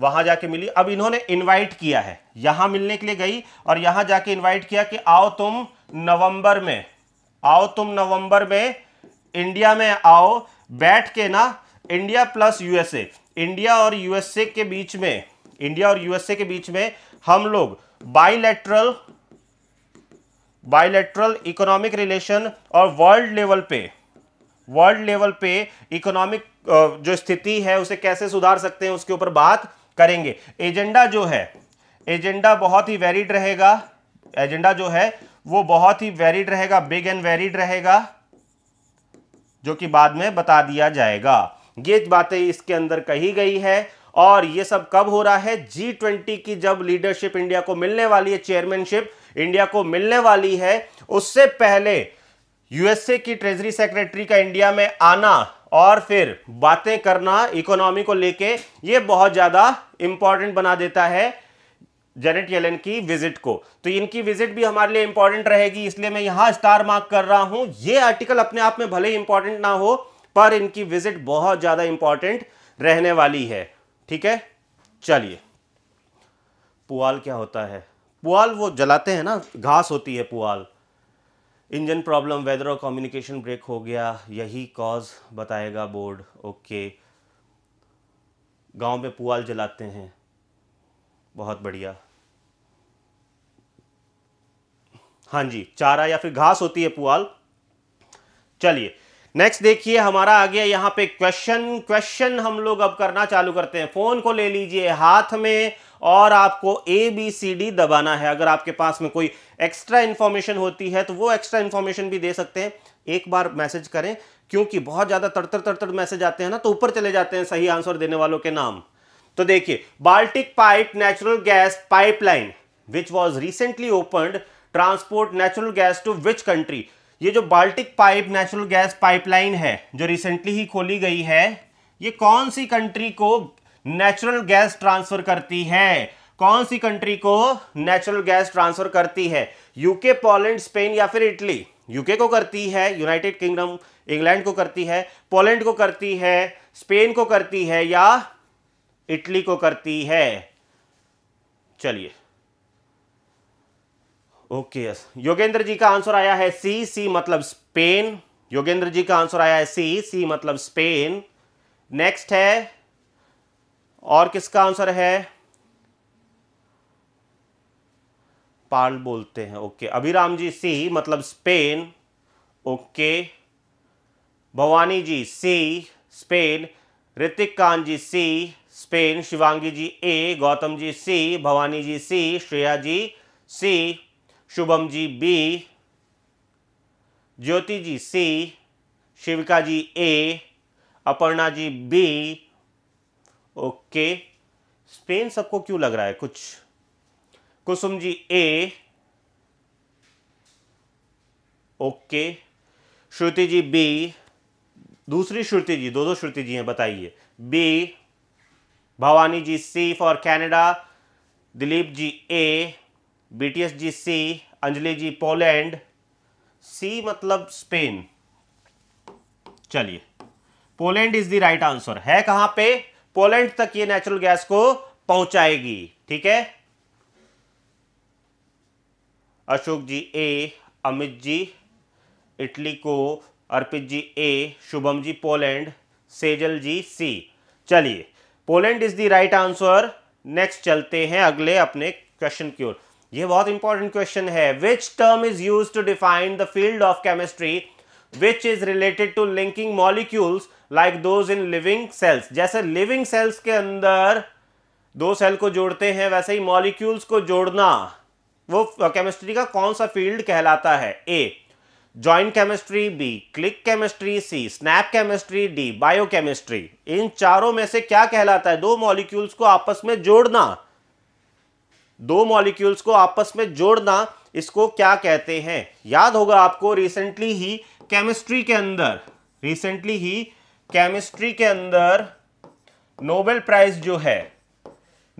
वहां जाके मिली अब इन्होंने इनवाइट किया है यहां मिलने के लिए गई और यहां जाके इनवाइट किया कि आओ तुम नवंबर में आओ तुम नवंबर में इंडिया में आओ बैठ के ना इंडिया प्लस यूएसए इंडिया और यूएसए के बीच में इंडिया और यूएसए के बीच में हम लोग बाइलेट्रल बाइलेट्रल इकोनॉमिक रिलेशन और वर्ल्ड लेवल पे वर्ल्ड लेवल पे इकोनॉमिक जो स्थिति है उसे कैसे सुधार सकते हैं उसके ऊपर बात करेंगे एजेंडा जो है एजेंडा बहुत ही वेरिड रहेगा एजेंडा जो है वो बहुत ही वेरिड रहेगा बिग एंड वेरिड रहेगा जो कि बाद में बता दिया जाएगा ये बातें इसके अंदर कही गई है और ये सब कब हो रहा है जी ट्वेंटी की जब लीडरशिप इंडिया को मिलने वाली है चेयरमैनशिप इंडिया को मिलने वाली है उससे पहले यूएसए की ट्रेजरी सेक्रेटरी का इंडिया में आना और फिर बातें करना इकोनॉमी को लेके ये बहुत ज़्यादा इंपॉर्टेंट बना देता है जेनेट येलन की विजिट को तो इनकी विजिट भी हमारे लिए इंपॉर्टेंट रहेगी इसलिए मैं यहां स्टार मार्क कर रहा हूं ये आर्टिकल अपने आप में भले ही इंपॉर्टेंट ना हो पर इनकी विजिट बहुत ज्यादा इंपॉर्टेंट रहने वाली है ठीक है चलिए पुआल क्या होता है पुआल वो जलाते हैं ना घास होती है पुआल इंजन प्रॉब्लम वेदर और कम्युनिकेशन ब्रेक हो गया यही कॉज बताएगा बोर्ड ओके गांव में पुआल जलाते हैं बहुत बढ़िया हाँ जी चारा या फिर घास होती है पुआल चलिए नेक्स्ट देखिए हमारा आ गया यहाँ पे क्वेश्चन क्वेश्चन हम लोग अब करना चालू करते हैं फोन को ले लीजिए हाथ में और आपको ए बी सी डी दबाना है अगर आपके पास में कोई एक्स्ट्रा इन्फॉर्मेशन होती है तो वो एक्स्ट्रा इन्फॉर्मेशन भी दे सकते हैं एक बार मैसेज करें क्योंकि बहुत ज़्यादा तड़तर तड़तर मैसेज आते हैं ना तो ऊपर चले जाते हैं सही आंसर देने वालों के नाम तो देखिए Baltic Pipe natural gas pipeline which was recently opened transport natural gas to which country ये जो Baltic Pipe natural gas pipeline है जो रिसेंटली ही खोली गई है ये कौन सी कंट्री को नेचुरल गैस ट्रांसफर करती है कौन सी कंट्री को नेचुरल गैस ट्रांसफर करती है यूके पोलैंड स्पेन या फिर इटली यूके को करती है यूनाइटेड किंगडम इंग्लैंड को करती है पोलैंड को करती है स्पेन को करती है या इटली को करती है चलिए ओके यस योगेंद्र जी का आंसर आया है सी सी मतलब स्पेन योगेंद्र जी का आंसर आया है सी सी मतलब स्पेन नेक्स्ट है और किसका आंसर है पाल बोलते हैं ओके okay. अभिराम जी सी मतलब Spain okay okay. Bhavani ji C Spain Hrithik कान ji C Spain Shivangi ji A Gautam ji C Bhavani ji C Shreya ji C Shubham ji B Jyoti ji C Shivika ji A Aparna ji B okay Spain सबको क्यों लग रहा है कुछ कुसुम जी ए ओके श्रुति जी बी दूसरी श्रुति जी दो दो श्रुति जी हैं बताइए B Bhavani ji C for Canada Dilip ji A BTS ji C Anjali ji Poland C मतलब स्पेन चलिए Poland is the right answer है कहां पे पोलैंड तक ये नेचुरल गैस को पहुंचाएगी ठीक है अशोक जी ए अमित जी इटली को Arpit ji A Shubham ji Poland Sejal ji C चलिए Poland is the right answer next चलते हैं अगले अपने क्वेश्चन की ओर ये बहुत इंपॉर्टेंट क्वेश्चन है which term is use to define the field of chemistry which is related to linking molecules like those in living cells जैसे लिविंग सेल्स के अंदर दो सेल को जोड़ते हैं वैसे ही मॉलिक्यूल्स को जोड़ना वो केमिस्ट्री का कौन सा फील्ड कहलाता है A joint chemistry B click chemistry C snap chemistry D biochemistry इन चारों में से क्या कहलाता है दो मॉलिक्यूल्स को आपस में जोड़ना दो मॉलिक्यूल्स को आपस में जोड़ना इसको क्या कहते हैं याद होगा आपको रिसेंटली ही केमिस्ट्री के अंदर रिसेंटली ही केमिस्ट्री के अंदर नोबेल प्राइज जो है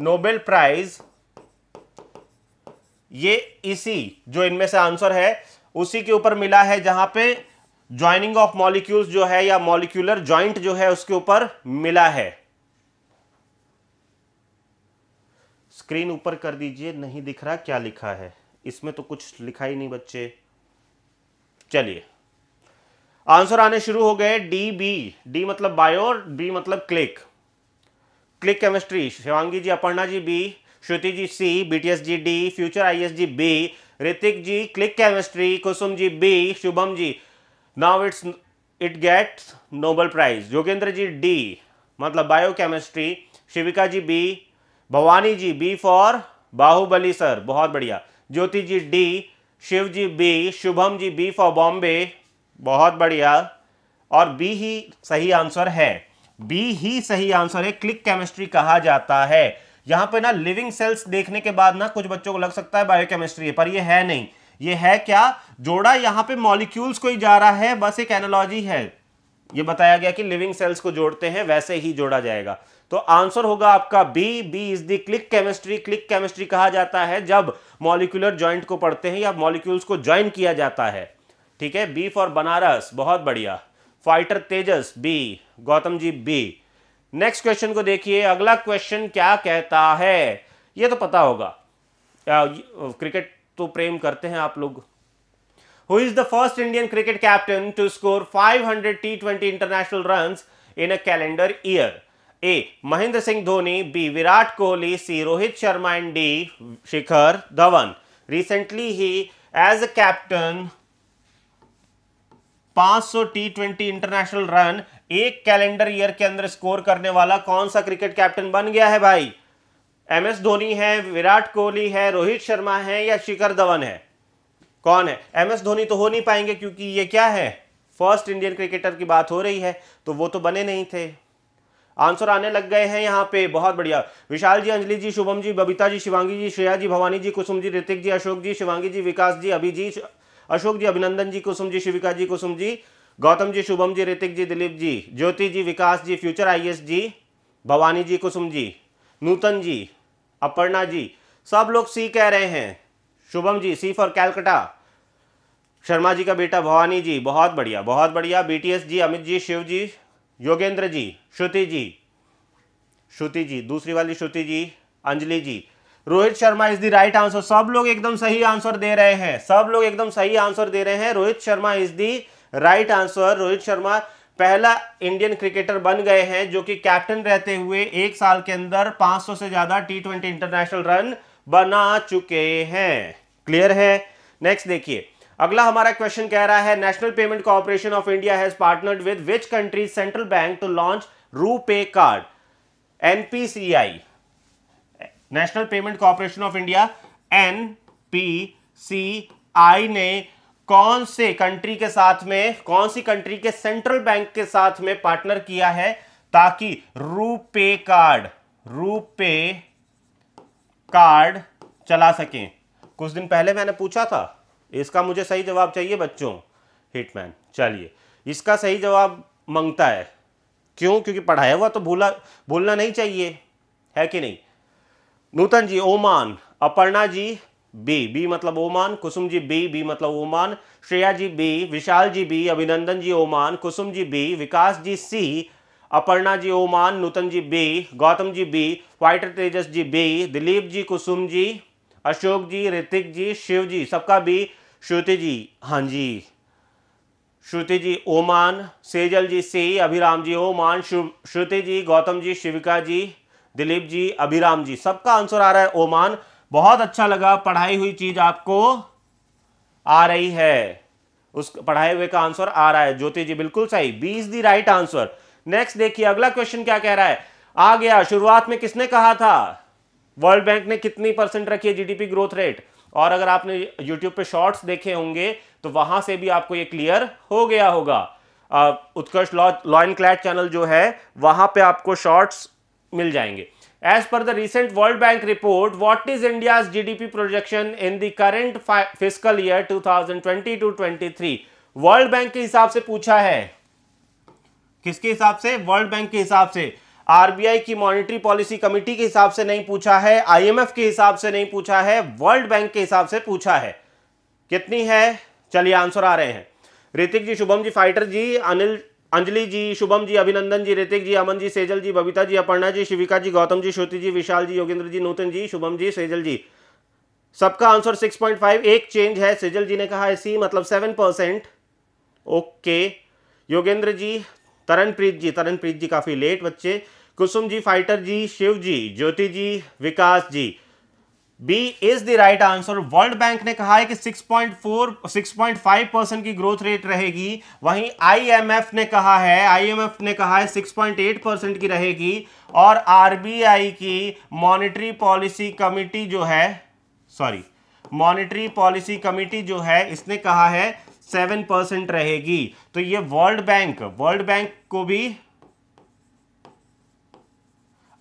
नोबेल प्राइज ये इसी जो इनमें से आंसर है उसी के ऊपर मिला है जहां पे ज्वाइनिंग ऑफ मॉलिक्यूल्स जो है या मॉलिक्यूलर ज्वाइंट जो है उसके ऊपर मिला है स्क्रीन ऊपर कर दीजिए नहीं दिख रहा क्या लिखा है इसमें तो कुछ लिखा ही नहीं बच्चे चलिए आंसर आने शुरू हो गए डी बी डी मतलब बायो और बी मतलब click click chemistry Shivangi ji Aparna ji B Shruti ji C BTS ji D future S ji B Hrithik ji click chemistry Kusum ji B Shubham ji now it's it gets Nobel prize Yogendra ji D मतलब biochemistry Shivika ji B Bhavani ji B for Baahubali sir बहुत बढ़िया Jyoti ji D Shiv ji B Shubham ji B for Bombay बहुत बढ़िया और B ही सही answer है B ही सही answer है क्लिक केमिस्ट्री कहा जाता है यहां पे ना लिविंग सेल्स देखने के बाद ना कुछ बच्चों को लग सकता है बायोकेमिस्ट्री है पर ये है नहीं ये है क्या जोड़ा यहां पे मॉलिक्यूल्स को ही जा रहा है बस एक एनोलॉजी है ये बताया गया कि लिविंग सेल्स को जोड़ते हैं वैसे ही जोड़ा जाएगा तो आंसर होगा आपका B B is the click chemistry click chemistry कहा जाता है जब मॉलिकुलर ज्वाइंट को पढ़ते हैं या मॉलिक्यूल्स को ज्वाइन किया जाता है ठीक है बी फॉर बनारस बहुत बढ़िया fighter Tejas B Gautam ji B next question को देखिए अगला क्वेश्चन क्या कहता है यह तो पता होगा क्रिकेट तो प्रेम करते हैं आप लोग who is the first Indian cricket captain to score 500 T twenty international run in a calendar year A Mahendra Singh Dhoni B Virat Kohli C Rohit Sharma and D Shikhar Dhawan recently ही as a captain 500 T twenty international run एक calendar year के अंदर score करने वाला कौन सा cricket captain बन गया है भाई एम एस धोनी है विराट कोहली है रोहित शर्मा है या शिखर धवन है कौन है एम एस धोनी तो हो नहीं पाएंगे क्योंकि ये क्या है फर्स्ट इंडियन क्रिकेटर की बात हो रही है तो वो तो बने नहीं थे आंसर आने लग गए हैं यहाँ पे बहुत बढ़िया विशाल जी अंजलि जी शुभम जी बबीता जी शिवांगी जी श्रेया जी भवानी जी कुसुम जी ऋतिक जी अशोक जी शिवांगी जी विकास जी अभिजी जी अशोक जी अभिनंदन जी कुसुम जी शिविका जी कुसुम जी गौतम जी शुभम जी ऋतिक जी दिलीप जी ज्योति जी विकास जी फ्यूचर आई जी भवानी जी कुसुम जी नूतन जी अपर्णा जी सब लोग सी कह रहे हैं शुभम जी सी फॉर कैलकटा शर्मा जी का बेटा भवानी जी बहुत बढ़िया बहुत बढ़िया बीटीएस जी अमित जी शिव जी योगेंद्र जी श्रुति जी श्रुति जी दूसरी वाली श्रुति जी Anjali ji Rohit Sharma is the right answer सब लोग एकदम सही आंसर दे रहे हैं सब लोग एकदम सही आंसर दे रहे हैं Rohit Sharma is the right answer Rohit Sharma पहला इंडियन क्रिकेटर बन गए हैं जो कि कैप्टन रहते हुए एक साल के अंदर 500 से ज्यादा टी इंटरनेशनल रन बना चुके हैं क्लियर है नेक्स्ट देखिए अगला हमारा क्वेश्चन कह रहा है national payment corporation of India has partnered with which countries central bank to launch RuPay card NPCI national payment corporation of India N P C I ने कौन से कंट्री के साथ में कौन सी कंट्री के सेंट्रल बैंक के साथ में पार्टनर किया है ताकि रूपे कार्ड रूपे कार्ड चला सकें कुछ दिन पहले मैंने पूछा था इसका मुझे सही जवाब चाहिए बच्चों हिटमैन चलिए इसका सही जवाब मांगता है क्यों क्योंकि पढ़ाया हुआ तो भूला भूलना नहीं चाहिए है कि नहीं Nutan ji Oman Aparna ji B B मतलब Oman Kusum ji B B मतलब Oman Shreya ji B Vishal ji B Abhinandan ji Oman Kusum ji B Vikas ji C Aparna ji Oman Nutan ji B Gautam ji B fighter Tejas ji B Dilip ji Kusum ji Ashok ji Hrithik ji Shiv ji सबका बी श्रुति जी हाँ जी श्रुति जी ओमान सेजल जी से अभिराम जी ओमान श्रुति जी गौतम जी शिविका जी दिलीप जी अभिराम जी सबका आंसर आ रहा है ओमान बहुत अच्छा लगा पढ़ाई हुई चीज़ आपको आ रही है उस पढ़ाए हुए का आंसर आ रहा है ज्योति जी बिल्कुल सही B is the right answer next देखिए अगला क्वेश्चन क्या कह रहा है आ गया शुरुआत में किसने कहा था वर्ल्ड बैंक ने कितनी परसेंट रखी है जीडीपी ग्रोथ रेट और अगर आपने यूट्यूब पे शॉर्ट्स देखे होंगे तो वहां से भी आपको ये क्लियर हो गया होगा Utkarsh law law CLAT channel जो है वहां पे आपको शॉर्ट्स मिल जाएंगे एज पर the recent World Bank report what is India G D P projection in the current physical year two thousand twenty two twenty three World Bank के हिसाब से पूछा है किसके हिसाब से वर्ल्ड बैंक के हिसाब से आरबीआई की मॉनिटरी पॉलिसी कमिटी के हिसाब से नहीं पूछा है आईएमएफ के हिसाब से नहीं पूछा है वर्ल्ड बैंक के हिसाब से पूछा है कितनी है चलिए आंसर आ रहे हैं ऋतिक जी शुभम जी फाइटर जी अनिल अंजलि जी शुभम जी अभिनंदन जी ऋतिक जी अमन जी सेजल जी बबीता जी अपर्णा जी शिविका जी गौतम जी श्रुति जी विशाल जी योगेंद्र जी नूतन जी शुभम जी सेजल जी सबका आंसर 6.5 एक चेंज है सेजल जी ने कहा है सी मतलब 7 परसेंट ओके योगेंद्र जी तरनप्रीत जी तरनप्रीत जी काफ़ी लेट बच्चे Kusum ji fighter ji Shiv ji Jyoti ji Vikas ji B is the right answer World Bank ने कहा है कि 6.4 6.5 परसेंट की ग्रोथ रेट रहेगी वहीं आईएमएफ ने कहा है आईएमएफ ने कहा है 6.8 परसेंट की रहेगी और आरबीआई की मॉनेटरी पॉलिसी कमिटी जो है सॉरी मॉनेटरी पॉलिसी कमिटी जो है इसने कहा है सेवन परसेंट रहेगी तो ये वर्ल्ड बैंक वर्ल्ड बैंक को भी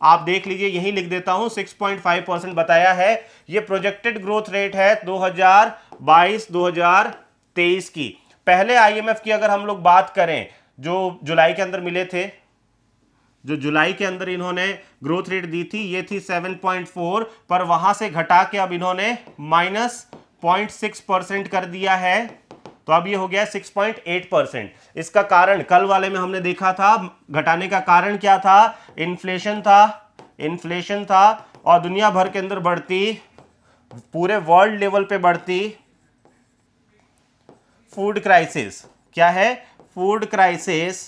आप देख लीजिए यही लिख देता हूं 6.5 परसेंट बताया है ये प्रोजेक्टेड ग्रोथ रेट है 2022-2023 की पहले आईएमएफ की अगर हम लोग बात करें जो जुलाई के अंदर मिले थे जो जुलाई के अंदर इन्होंने ग्रोथ रेट दी थी ये थी 7.4 पर वहां से घटा के अब इन्होंने माइनस पॉइंट सिक्स परसेंट कर दिया है तो अब ये हो गया 6.8 परसेंट इसका कारण कल वाले में हमने देखा था घटाने का कारण क्या था इन्फ्लेशन था इन्फ्लेशन था और दुनिया भर के अंदर बढ़ती पूरे वर्ल्ड लेवल पे बढ़ती फूड क्राइसिस क्या है फूड क्राइसिस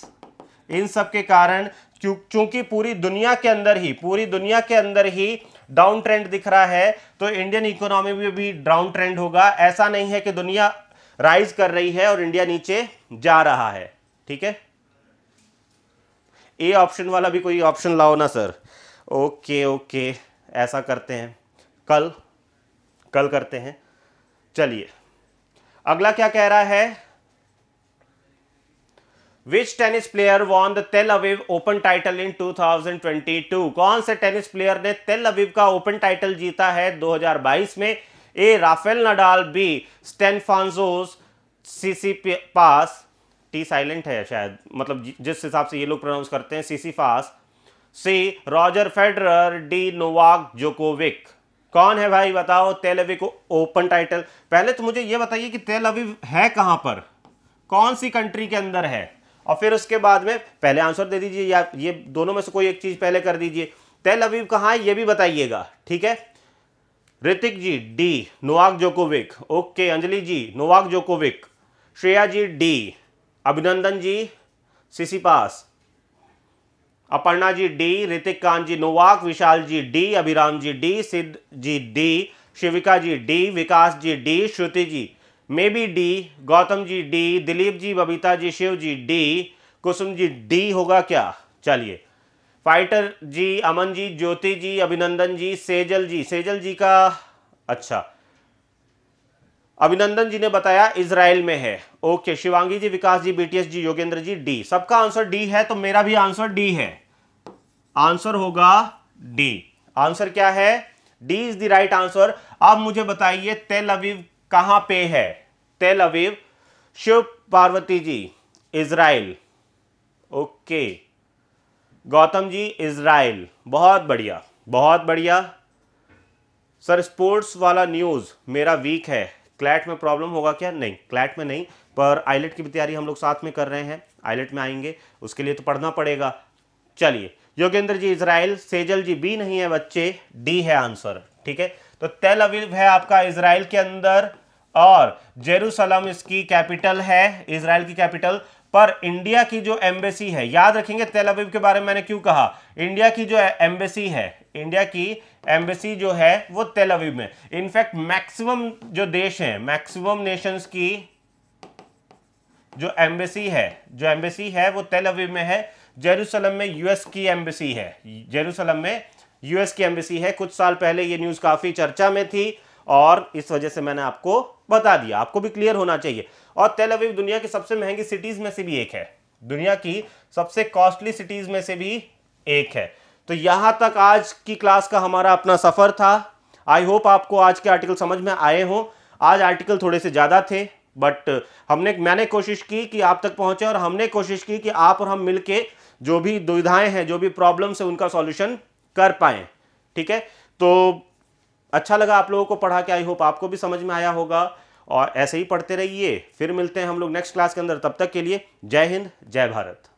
इन सब के कारण चूंकि पूरी दुनिया के अंदर ही पूरी दुनिया के अंदर ही डाउन ट्रेंड दिख रहा है तो इंडियन इकोनॉमी में भी डाउन ट्रेंड होगा ऐसा नहीं है कि दुनिया राइज कर रही है और इंडिया नीचे जा रहा है ठीक है ए ऑप्शन वाला भी कोई ऑप्शन लाओ ना सर ओके ओके ऐसा करते हैं कल कल करते हैं चलिए अगला क्या कह रहा है which tennis player won the Tel Aviv open title in 2022 कौन से टेनिस प्लेयर ने तेल अविव का ओपन टाइटल जीता है 2022 में A. Rafael Nadal B. C Tsitsipas T silent है शायद मतलब जिस हिसाब से ये लोग प्रोनाउंस करते हैं Tsitsipas C Roger Federer D Novak Djokovic कौन है भाई बताओ तेल अवी को ओपन टाइटल पहले तो मुझे ये बताइए कि तेल अवी है कहां पर कौन सी कंट्री के अंदर है और फिर उसके बाद में पहले आंसर दे दीजिए या ये दोनों में से कोई एक चीज़ पहले कर दीजिए तेल अवीव कहाँ है ये भी बताइएगा ठीक है Hrithik ji D Novak Djokovic okay Anjali ji Novak Djokovic Shreya ji D Abhinandan ji Tsitsipas Aparna ji D Hrithik कान ji Novak Vishal ji D Abhiram ji D Siddh ji D Shivika ji D Vikas ji D Shruti ji may be D Gautam ji D Dilip ji Babita ji Shiv ji D Kusum ji D होगा क्या चलिए फाइटर जी अमन जी ज्योति जी अभिनंदन जी सेजल जी सेजल जी का अच्छा अभिनंदन जी ने बताया इसराइल में है okay Shivangi ji Vikas ji BTS ji Yogendra ji D सबका आंसर डी है तो मेरा भी आंसर डी है आंसर होगा डी आंसर क्या है D is the right answer आप मुझे बताइए तेल अवीव कहां पे है Tel Aviv Shiv Parvati ji Israel okay okay. Gautam ji Israel बहुत बढ़िया बहुत बढ़िया सर स्पोर्ट्स वाला न्यूज़ मेरा वीक है क्लैट में प्रॉब्लम होगा क्या नहीं क्लैट में नहीं पर आईलेट की भी तैयारी हम लोग साथ में कर रहे हैं आईलेट में आएंगे उसके लिए तो पढ़ना पड़ेगा चलिए योगेंद्र जी इसराइल सेजल जी बी नहीं है बच्चे डी है आंसर ठीक है तो तेल अविव है आपका इसराइल के अंदर और जेरूसलम इसकी कैपिटल है इसराइल की कैपिटल पर इंडिया की जो एम्बेसी है याद रखेंगे तेल अवीब के बारे में मैंने क्यों कहा इंडिया की जो एम्बेसी है इंडिया की एम्बेसी जो है वो तेल अवीव में इनफैक्ट मैक्सिमम जो देश है मैक्सिमम नेशंस की जो एम्बेसी है जो एम्बेसी है वो तेल अवीव में है जेरूसलम में यूएस की एम्बेसी है जेरूसलम में यूएस की एम्बेसी है कुछ साल पहले ये न्यूज़ काफ़ी चर्चा में थी और इस वजह से मैंने आपको बता दिया आपको भी क्लियर होना चाहिए और तेल अवीव दुनिया की सबसे महंगी सिटीज़ में से भी एक है दुनिया की सबसे कॉस्टली सिटीज़ में से भी एक है तो यहां तक आज की क्लास का हमारा अपना सफ़र था आई होप आपको आज के आर्टिकल समझ में आए हों आज आर्टिकल थोड़े से ज़्यादा थे बट हमने मैंने कोशिश की कि आप तक पहुंचे और हमने कोशिश की कि आप और हम मिलके जो भी दुविधाएं हैं जो भी प्रॉब्लम्स हैं उनका सॉल्यूशन कर पाए ठीक है तो अच्छा लगा आप लोगों को पढ़ा के आई होप आपको भी समझ में आया होगा और ऐसे ही पढ़ते रहिए फिर मिलते हैं हम लोग नेक्स्ट क्लास के अंदर तब तक के लिए जय हिंद जय भारत